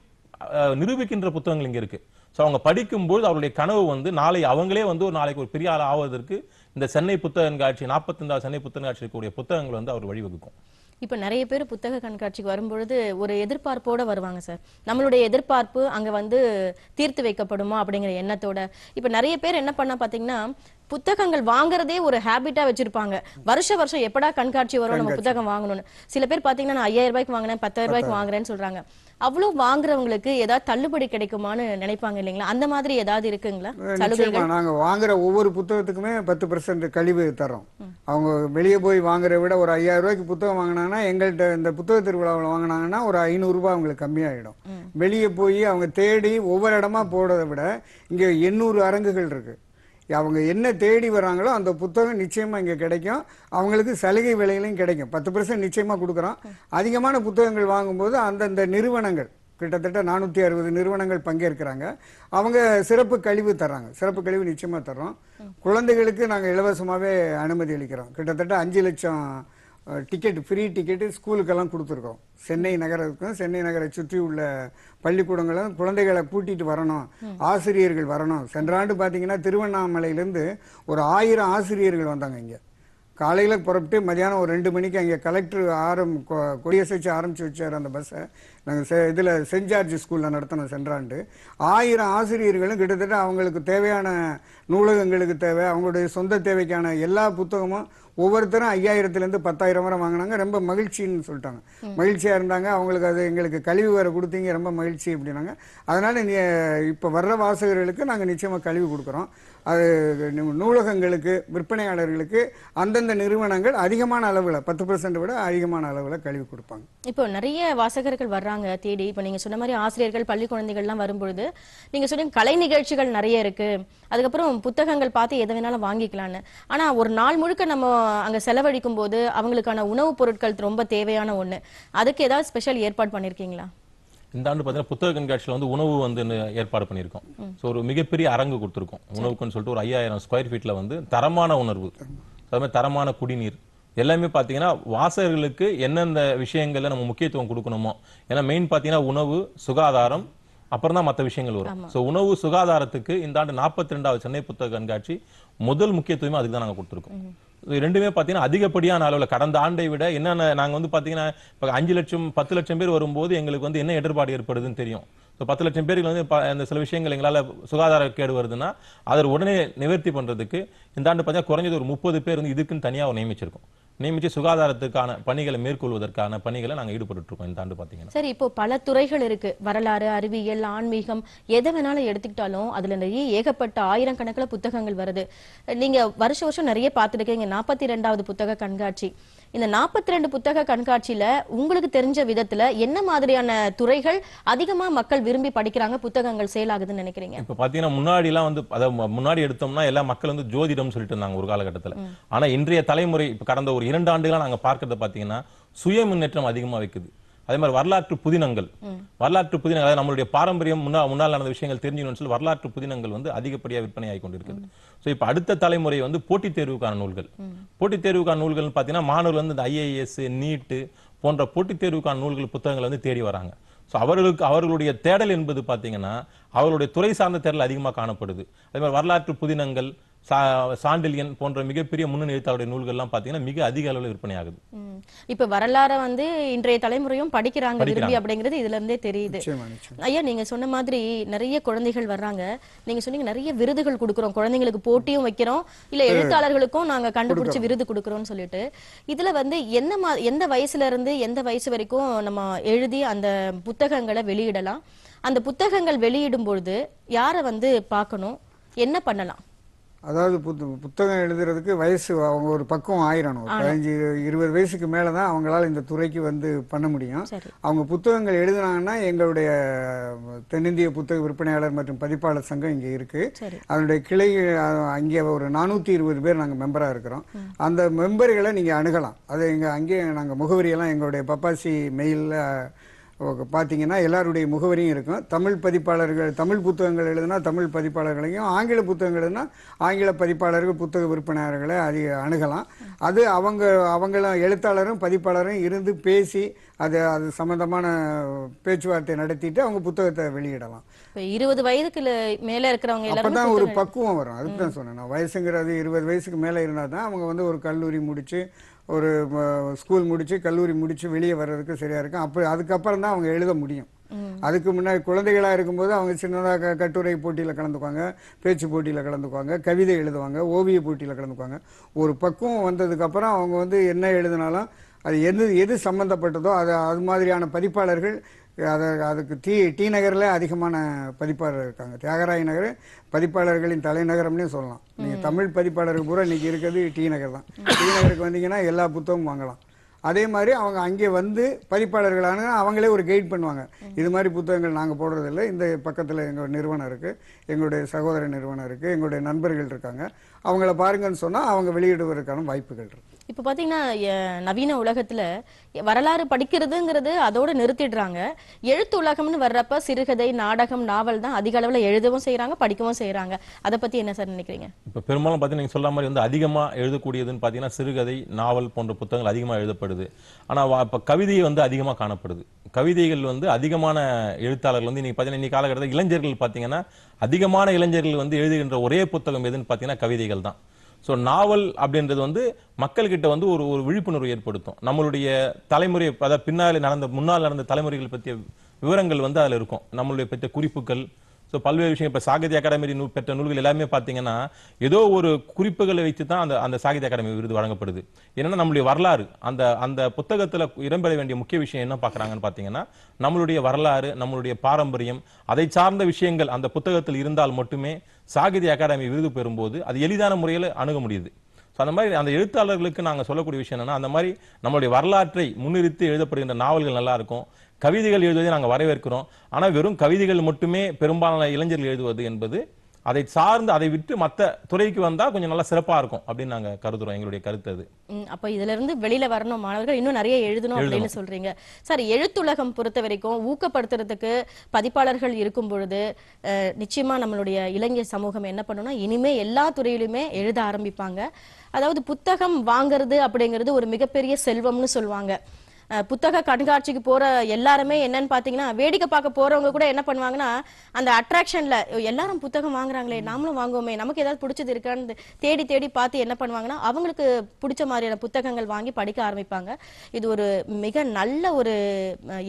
நிரூபிக்கின்ற புத்தகங்கள் இங்கே இருக்குது ஸோ அவங்க படிக்கும்போது அவருடைய கனவு வந்து நாளை அவங்களே வந்து ஒரு நாளைக்கு ஒரு பெரிய ஆள் ஆவதற்கு இந்த சென்னை புத்தக கண்காட்சி நாற்பத்தி சென்னை புத்தக கண்காட்சி இருக்கக்கூடிய புத்தகங்கள் வந்து அவர் வழிவகுக்கும் இப்போ நிறைய பேர் புத்தக கண்காட்சிக்கு வரும்பொழுது ஒரு எதிர்பார்ப்போட வருவாங்க சார் நம்மளுடைய எதிர்பார்ப்பு அங்கே வந்து தீர்த்து வைக்கப்படுமா அப்படிங்கிற எண்ணத்தோட இப்போ நிறைய பேர் என்ன பண்ணால் பார்த்தீங்கன்னா புத்தகங்கள் வாங்குறதே ஒரு ஹேபிட்டா வச்சிருப்பாங்க வருஷ வருஷம் எப்படா கண்காட்சி வரும் நம்ம புத்தகம் வாங்கணும்னு சில பேர் பாத்தீங்கன்னா நான் ஐயாயிரம் ரூபாய்க்கு வாங்கினேன் பத்தாயிரம் ரூபாய்க்கு வாங்குறேன்னு சொல்றாங்க அவ்வளவு வாங்குறவங்களுக்கு ஏதாவது தள்ளுபடி கிடைக்குமான்னு நினைப்பாங்க இல்லைங்களா அந்த மாதிரி ஏதாவது இருக்குங்களா நாங்க வாங்குற ஒவ்வொரு புத்தகத்துக்குமே பத்து பர்சன்ட் கழிவு தரோம் அவங்க வெளியே போய் வாங்குற விட ஒரு ஐயாயிரம் ரூபாய்க்கு புத்தகம் வாங்கினாங்கன்னா எங்கள்கிட்ட இந்த புத்தக திருவிழாவில் வாங்கினாங்கன்னா ஒரு ரூபாய் அவங்களுக்கு கம்மியாயிடும் வெளியே போய் அவங்க தேடி ஒவ்வொரு இடமா போடுறத விட இங்க எண்ணூறு அரங்குகள் இருக்குது அவங்க என்ன தேடி வராங்களோ அந்த புத்தகம் நிச்சயமாக இங்கே கிடைக்கும் அவங்களுக்கு சலுகை விலையிலையும் கிடைக்கும் பத்து பர்சன்ட் நிச்சயமாக கொடுக்குறோம் அதிகமான புத்தகங்கள் வாங்கும்போது அந்தந்த நிறுவனங்கள் கிட்டத்தட்ட நானூற்றி அறுபது நிறுவனங்கள் பங்கேற்கிறாங்க அவங்க சிறப்பு கழிவு தர்றாங்க சிறப்பு கழிவு நிச்சயமாக தர்றோம் குழந்தைகளுக்கு நாங்கள் இலவசமாகவே அனுமதி அளிக்கிறோம் கிட்டத்தட்ட அஞ்சு லட்சம் டிக்கெட் ஃப்ரீ டிக்கெட்டு ஸ்கூலுக்கெல்லாம் கொடுத்துருக்கோம் சென்னை நகரத்துக்கும் சென்னை நகரை சுற்றி உள்ள பள்ளிக்கூடங்களும் குழந்தைகளை கூட்டிகிட்டு வரணும் ஆசிரியர்கள் வரணும் சென்ற ஆண்டு பார்த்தீங்கன்னா திருவண்ணாமலையிலேருந்து ஒரு ஆயிரம் ஆசிரியர்கள் வந்தாங்க இங்கே காலையில் புறப்பட்டு மதியானம் ஒரு ரெண்டு மணிக்கு அங்கே கலெக்டர் ஆரம் கொடியசைச்சு ஆரம்பித்து வச்சார் அந்த பஸ்ஸை நாங்கள் செ இதில் சென்ட் ஜார்ஜ் ஸ்கூலில் நடத்தினோம் சென்றாண்டு ஆயிரம் ஆசிரியர்களும் கிட்டத்தட்ட அவங்களுக்கு தேவையான நூலகங்களுக்கு தேவை அவங்களுடைய சொந்த தேவைக்கான எல்லா புத்தகமும் ஒவ்வொருத்தரும் ஐயாயிரத்துலேருந்து பத்தாயிரம் வரை வாங்கினாங்க ரொம்ப மகிழ்ச்சின்னு சொல்லிட்டாங்க மகிழ்ச்சியாக இருந்தாங்க அவங்களுக்கு அது எங்களுக்கு கழிவு வேறு கொடுத்தீங்க ரொம்ப மகிழ்ச்சி அப்படின்னாங்க அதனால் நீ இப்போ வர்ற வாசகர்களுக்கு நாங்கள் நிச்சயமாக கழிவு கொடுக்குறோம் அது நூலகங்களுக்கு விற்பனையாளர்களுக்கு அந்தந்த நிறுவனங்கள் அதிகமான அளவில் பத்து பர்சன்ட் விட அதிகமான அளவில் கழிவு கொடுப்பாங்க இப்போ நிறைய வாசகர்கள் வர்றாங்க வராங்க தேடி இப்போ நீங்கள் சொன்ன மாதிரி ஆசிரியர்கள் பள்ளி குழந்தைகள்லாம் வரும்பொழுது நீங்கள் சொன்னீங்க கலை நிகழ்ச்சிகள் நிறைய இருக்குது அதுக்கப்புறம் புத்தகங்கள் பார்த்து எதை வேணாலும் வாங்கிக்கலான்னு ஆனால் ஒரு நாள் முழுக்க நம்ம அங்கே செலவழிக்கும் போது அவங்களுக்கான உணவுப் பொருட்கள் ரொம்ப தேவையான ஒன்று அதுக்கு ஏதாவது ஸ்பெஷல் ஏற்பாடு பண்ணியிருக்கீங்களா இந்த ஆண்டு பார்த்தீங்கன்னா புத்தக கண்காட்சியில் வந்து உணவு வந்து ஏற்பாடு பண்ணியிருக்கோம் ஸோ ஒரு மிகப்பெரிய அரங்கு கொடுத்துருக்கோம் உணவுக்குன்னு சொல்லிட்டு ஒரு ஐயாயிரம் ஸ்கொயர் ஃபீட்டில் வந்து தரமான உணர்வு அதுமாதிரி தரமான குடிநீர் எல்லாமே பார்த்தீங்கன்னா வாசகர்களுக்கு எந்தெந்த விஷயங்களில் நம்ம முக்கியத்துவம் கொடுக்கணுமோ ஏன்னா மெயின் பார்த்தீங்கன்னா உணவு சுகாதாரம் அப்புறம் தான் மற்ற விஷயங்கள் வரும் ஸோ உணவு சுகாதாரத்துக்கு இந்த ஆண்டு நாற்பத்தி ரெண்டாவது சென்னை புத்தக கண்காட்சி முதல் முக்கியத்துவமே அதுக்கு தான் நாங்கள் கொடுத்துருக்கோம் ரெண்டுமே பார்த்தீங்கன்னா அதிகப்படியான அளவில் கடந்த ஆண்டை விட என்னென்ன நாங்கள் வந்து பார்த்தீங்கன்னா இப்போ அஞ்சு லட்சம் பத்து லட்சம் பேர் வரும்போது எங்களுக்கு வந்து என்ன எதிர்பாடு ஏற்படுதுன்னு தெரியும் ஸோ பத்து லட்சம் பேருக்கு வந்து இந்த சில விஷயங்கள் எங்களால் சுகாதார கேடு வருதுன்னா அதை உடனே நிவர்த்தி பண்ணுறதுக்கு இந்த ஆண்டு பார்த்தீங்கன்னா குறைஞ்சது ஒரு முப்பது பேர் வந்து இதுக்குன்னு தனியாக நியமிச்சிருக்கோம் நியமித்து சுகாதாரத்துக்கான பணிகளை மேற்கொள்வதற்கான பணிகளை நாங்க ஈடுபட்டு இருக்கோம் இந்த ஆண்டு பார்த்தீங்கன்னா சரி இப்போ பல துறைகள் இருக்கு வரலாறு அறிவியல் ஆன்மீகம் எதை வேணாலும் எடுத்துக்கிட்டாலும் அதில் நிறைய ஏகப்பட்ட ஆயிரம் கணக்கில் புத்தகங்கள் வருது நீங்க வருஷ வருஷம் நிறைய பார்த்துருக்கீங்க நாற்பத்தி ரெண்டாவது புத்தக கண்காட்சி இந்த நாற்பத்தி ரெண்டு புத்தக கண்காட்சியில உங்களுக்கு தெரிஞ்ச விதத்துல என்ன மாதிரியான துறைகள் அதிகமா மக்கள் விரும்பி படிக்கிறாங்க புத்தகங்கள் சேல் ஆகுதுன்னு நினைக்கிறீங்க இப்ப பாத்தீங்கன்னா முன்னாடி எல்லாம் வந்து அதை முன்னாடி எடுத்தோம்னா எல்லா மக்கள் வந்து ஜோதிடம் சொல்லிட்டு இருந்தாங்க ஒரு காலகட்டத்தில் ஆனா இன்றைய தலைமுறை கடந்த ஒரு இரண்டு ஆண்டுகளாக நாங்கள் பார்க்கறத பார்த்தீங்கன்னா சுய முன்னேற்றம் அதிகமாக வைக்குது அதே மாதிரி வரலாற்று புதினங்கள் வரலாற்று புதினங்கள் அதாவது நம்மளுடைய பாரம்பரியம் முன்னா முன்னால் நடந்த விஷயங்கள் தெரிஞ்சுக்கணும்னு சொல்லி வரலாற்று புதினங்கள் வந்து அதிகப்படியாக விற்பனை ஆகி கொண்டிருக்குது ஸோ இப்போ அடுத்த தலைமுறை வந்து போட்டித் தேர்வுக்கான நூல்கள் போட்டித் தேர்வுக்கான நூல்கள்னு பார்த்தீங்கன்னா மாணவர்கள் வந்து இந்த ஐஏஎஸ் நீட்டு போன்ற போட்டித் தேர்வுக்கான நூல்கள் புத்தகங்கள் வந்து தேடி வராங்க ஸோ அவர்களுக்கு அவர்களுடைய தேடல் என்பது பார்த்தீங்கன்னா அவர்களுடைய துறை சார்ந்த தேடல் அதிகமாக காணப்படுது அதே மாதிரி வரலாற்று புதினங்கள் சாண்டிலியன் போன்ற மிகப்பெரிய முன்னணி எழுத்தாளருடைய நூல்கள்லாம் பாத்தீங்கன்னா மிக அதிக அளவில் விற்பனை ஆகுது இப்ப வரலாறை வந்து இன்றைய தலைமுறையும் படிக்கிறாங்க விரும்பி அப்படிங்கிறது இதுல இருந்தே தெரியுது ஐயா நீங்க சொன்ன மாதிரி நிறைய குழந்தைகள் வர்றாங்க நீங்க சொன்னீங்க நிறைய விருதுகள் கொடுக்கறோம் குழந்தைங்களுக்கு போட்டியும் வைக்கிறோம் இல்ல எழுத்தாளர்களுக்கும் நாங்க கண்டுபிடிச்சு விருது கொடுக்கறோம்னு சொல்லிட்டு இதுல வந்து என்ன எந்த வயசுல இருந்து எந்த வயசு வரைக்கும் நம்ம எழுதி அந்த புத்தகங்களை வெளியிடலாம் அந்த புத்தகங்கள் வெளியிடும் பொழுது யாரை வந்து பார்க்கணும் என்ன பண்ணலாம் அதாவது புத்த புத்தகம் எழுதுறதுக்கு வயசு அவங்க ஒரு பக்கம் ஆயிரணும் பதினஞ்சு இருபது வயசுக்கு மேலே தான் அவங்களால இந்த துறைக்கு வந்து பண்ண முடியும் அவங்க புத்தகங்கள் எழுதுனாங்கன்னா எங்களுடைய தென்னிந்திய புத்தக விற்பனையாளர் மற்றும் பதிப்பாளர் சங்கம் இங்கே இருக்குது அதனுடைய கிளை அங்கே ஒரு நானூற்றி இருபது பேர் நாங்கள் மெம்பராக இருக்கிறோம் அந்த மெம்பர்களை நீங்கள் அணுகலாம் அதை எங்கள் அங்கேயே நாங்கள் முகவரியெல்லாம் எங்களுடைய பப்பாசி மெயிலில் பார்த்தீங்கன்னா எல்லாருடைய முகவரியும் இருக்கும் தமிழ் பதிப்பாளர்கள் தமிழ் புத்தகங்கள் எழுதுனா தமிழ் பதிப்பாளர்களையும் ஆங்கில புத்தகங்கள் எழுதுனா ஆங்கில பதிப்பாளர்கள் புத்தக விற்பனையாளர்களை அது அணுகலாம் அது அவங்க அவங்களும் எழுத்தாளரும் பதிப்பாளரும் இருந்து பேசி அது அது சம்மந்தமான பேச்சுவார்த்தை நடத்திட்டு அவங்க புத்தகத்தை வெளியிடலாம் இருபது வயதுக்கு மேலே இருக்கிறவங்க அப்பதான் ஒரு பக்குவம் வரும் அதுக்கு தான் சொன்னேன் வயசுங்கிறது இருபது வயசுக்கு மேலே இருந்தால்தான் தான் அவங்க வந்து ஒரு கல்லூரி முடித்து ஒரு ஸ்கூல் முடிச்சு கல்லூரி முடிச்சு வெளியே வர்றதுக்கு சரியாக இருக்கும் அப்போ அதுக்கப்புறம் தான் அவங்க எழுத முடியும் அதுக்கு முன்னாடி குழந்தைகளா இருக்கும்போது அவங்க சின்னதாக கட்டுரை போட்டியில கலந்துக்குவாங்க பேச்சு போட்டியில கலந்துக்குவாங்க கவிதை எழுதுவாங்க ஓவிய போட்டியில கலந்துக்குவாங்க ஒரு பக்குவம் வந்ததுக்கப்புறம் அவங்க வந்து என்ன எழுதினாலும் அது எது எது சம்மந்தப்பட்டதோ அது அது மாதிரியான பதிப்பாளர்கள் அதை அதுக்கு டி டி நகரில் அதிகமான பதிப்பாளர் இருக்காங்க தியாகராய நகர் பதிப்பாளர்களின் தலைநகரம்னே சொல்லலாம் நீங்கள் தமிழ் பதிப்பாளருக்கு பூரா இன்றைக்கி இருக்கிறது டி நகர் தான் டி நகருக்கு வந்தீங்கன்னா எல்லா புத்தகமும் வாங்கலாம் அதே மாதிரி அவங்க அங்கே வந்து பதிப்பாளர்களான அவங்களே ஒரு கைட் பண்ணுவாங்க இது மாதிரி புத்தகங்கள் நாங்கள் போடுறதில்ல இந்த பக்கத்தில் எங்கள் நிறுவனம் இருக்குது எங்களுடைய சகோதர நிறுவனம் இருக்குது எங்களுடைய நண்பர்கள் இருக்காங்க அவங்கள பாருங்கன்னு சொன்னால் அவங்க வெளியிடுவதற்கான வாய்ப்புகள் இருக்கு இப்போ பார்த்தீங்கன்னா நவீன உலகத்தில் வரலாறு படிக்கிறதுங்கிறது அதோடு நிறுத்திடுறாங்க எழுத்து உலகம்னு வர்றப்ப சிறுகதை நாடகம் நாவல் தான் அதிக அளவில் எழுதவும் செய்கிறாங்க படிக்கவும் செய்கிறாங்க அதை பற்றி என்ன சார் நினைக்கிறீங்க இப்போ பெரும்பாலும் பார்த்தீங்கன்னா நீங்கள் சொல்ல மாதிரி வந்து அதிகமாக எழுதக்கூடியதுன்னு பார்த்தீங்கன்னா சிறுகதை நாவல் போன்ற புத்தகங்கள் அதிகமாக எழுதப்படுது ஆனால் இப்போ கவிதையை வந்து அதிகமாக காணப்படுது கவிதைகள் வந்து அதிகமான எழுத்தாளர்கள் வந்து இன்னைக்கு பார்த்தீங்கன்னா இன்னைக்கு காலகட்டத்தில் இளைஞர்கள் பார்த்தீங்கன்னா அதிகமான இளைஞர்கள் வந்து எழுதுகின்ற ஒரே புத்தகம் எதுன்னு பார்த்தீங்கன்னா கவிதைகள் தான் ஸோ நாவல் அப்படின்றது வந்து மக்கள்கிட்ட வந்து ஒரு ஒரு விழிப்புணர்வு ஏற்படுத்தும் நம்மளுடைய தலைமுறை அதாவது பின்னால் நடந்த முன்னால் நடந்த தலைமுறைகள் பற்றிய விவரங்கள் வந்து அதில் இருக்கும் நம்மளுடைய பற்றிய குறிப்புகள் ஸோ பல்வேறு விஷயம் இப்போ சாகித்ய அகாடமி நூல் பெற்ற நூல்கள் எல்லாமே பார்த்தீங்கன்னா ஏதோ ஒரு குறிப்புகளை வைத்து தான் அந்த அந்த சாகித்ய அகாடமி விருது வழங்கப்படுது என்னன்னா நம்மளுடைய வரலாறு அந்த அந்த புத்தகத்தில் இடம்பெற வேண்டிய முக்கிய விஷயம் என்ன பார்க்குறாங்கன்னு பார்த்தீங்கன்னா நம்மளுடைய வரலாறு நம்மளுடைய பாரம்பரியம் அதை சார்ந்த விஷயங்கள் அந்த புத்தகத்தில் இருந்தால் மட்டுமே சாகித்ய அகாடமி விருது பெறும்போது அது எளிதான முறையில் அணுக முடியுது ஸோ அந்த மாதிரி அந்த எழுத்தாளர்களுக்கு நாங்கள் சொல்லக்கூடிய விஷயம் என்னன்னா அந்த மாதிரி நம்மளுடைய வரலாற்றை முன்னிறுத்தி எழுதப்படுகின்ற நாவல்கள் நல்லா இருக்கும் கவிதைகள் எழுதுவதை நாங்கள் வரவேற்கிறோம் ஆனால் வெறும் கவிதைகள் மட்டுமே பெரும்பாலான இளைஞர்கள் எழுதுவது என்பது அதை சார்ந்து அதை விட்டு மற்ற துறைக்கு வந்தா கொஞ்சம் நல்லா சிறப்பா இருக்கும் அப்படின்னு நாங்க கருதுறோம் எங்களுடைய கருத்து அது அப்போ இதுல இருந்து வெளியில வரணும் மாணவர்கள் இன்னும் நிறைய எழுதணும் அப்படின்னு சொல்றீங்க சார் எழுத்துலகம் பொறுத்த வரைக்கும் ஊக்கப்படுத்துறதுக்கு பதிப்பாளர்கள் இருக்கும் பொழுது நிச்சயமா நம்மளுடைய இளைஞர் சமூகம் என்ன பண்ணணும்னா இனிமே எல்லா துறையிலுமே எழுத ஆரம்பிப்பாங்க அதாவது புத்தகம் வாங்குறது அப்படிங்கிறது ஒரு மிகப்பெரிய செல்வம்னு சொல்லுவாங்க புத்தக கண்காட்சிக்கு போற எல்லாருமே என்னன்னு பாத்தீங்கன்னா வேடிக்கை பார்க்க போறவங்க கூட என்ன பண்ணுவாங்கன்னா அந்த அட்ராக்ஷன்ல எல்லாரும் புத்தகம் வாங்குறாங்களே நாமளும் வாங்குவோமே நமக்கு ஏதாவது பிடிச்சது இருக்கான்னு தேடி தேடி பார்த்து என்ன பண்ணுவாங்கன்னா அவங்களுக்கு பிடிச்ச மாதிரியான புத்தகங்கள் வாங்கி படிக்க ஆரம்பிப்பாங்க இது ஒரு மிக நல்ல ஒரு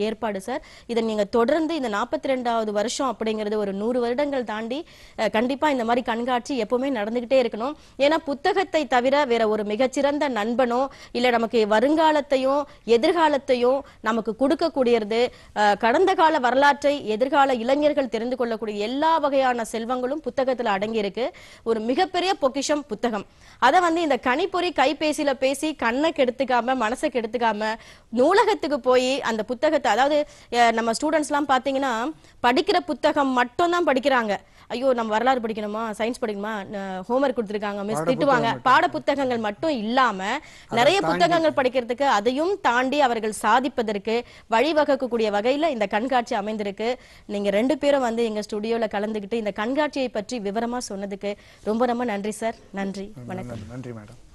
ஏற்பாடு சார் இதை நீங்க தொடர்ந்து இந்த நாற்பத்தி ரெண்டாவது வருஷம் அப்படிங்கிறது ஒரு நூறு வருடங்கள் தாண்டி கண்டிப்பா இந்த மாதிரி கண்காட்சி எப்பவுமே நடந்துகிட்டே இருக்கணும் ஏன்னா புத்தகத்தை தவிர வேற ஒரு மிகச்சிறந்த நண்பனோ இல்ல நமக்கு வருங்காலத்தையும் எதிர்கால எதிர்காலத்தையும் நமக்கு கொடுக்கக்கூடியது கடந்த கால வரலாற்றை எதிர்கால இளைஞர்கள் தெரிந்து கொள்ளக்கூடிய எல்லா வகையான செல்வங்களும் புத்தகத்தில் அடங்கியிருக்கு ஒரு மிகப்பெரிய பொக்கிஷம் புத்தகம் அதை வந்து இந்த கணிப்பொறி கைபேசியில பேசி கண்ணை கெடுத்துக்காம மனசை கெடுத்துக்காம நூலகத்துக்கு போய் அந்த புத்தகத்தை அதாவது நம்ம ஸ்டூடெண்ட்ஸ்லாம் பார்த்தீங்கன்னா படிக்கிற புத்தகம் மட்டும் தான் படிக்கிறாங்க ஐயோ நம்ம வரலாறு படிக்கணுமா சயின்ஸ் படிக்கணுமா ஹோம்ஒர்க் கொடுத்துருக்காங்க மிஸ் திட்டுவாங்க பாட புத்தகங்கள் மட்டும் இல்லாம நிறைய புத்தகங்கள் படிக்கிறதுக்கு அதையும் தாண்டி அவர்கள் சாதிப்பதற்கு வழிவகுக்கக்கூடிய வகையில இந்த கண்காட்சி அமைந்திருக்கு நீங்க ரெண்டு பேரும் வந்து எங்க ஸ்டுடியோல கலந்துகிட்டு இந்த கண்காட்சியை பற்றி விவரமா சொன்னதுக்கு ரொம்ப ரொம்ப நன்றி சார் நன்றி வணக்கம் நன்றி மேடம்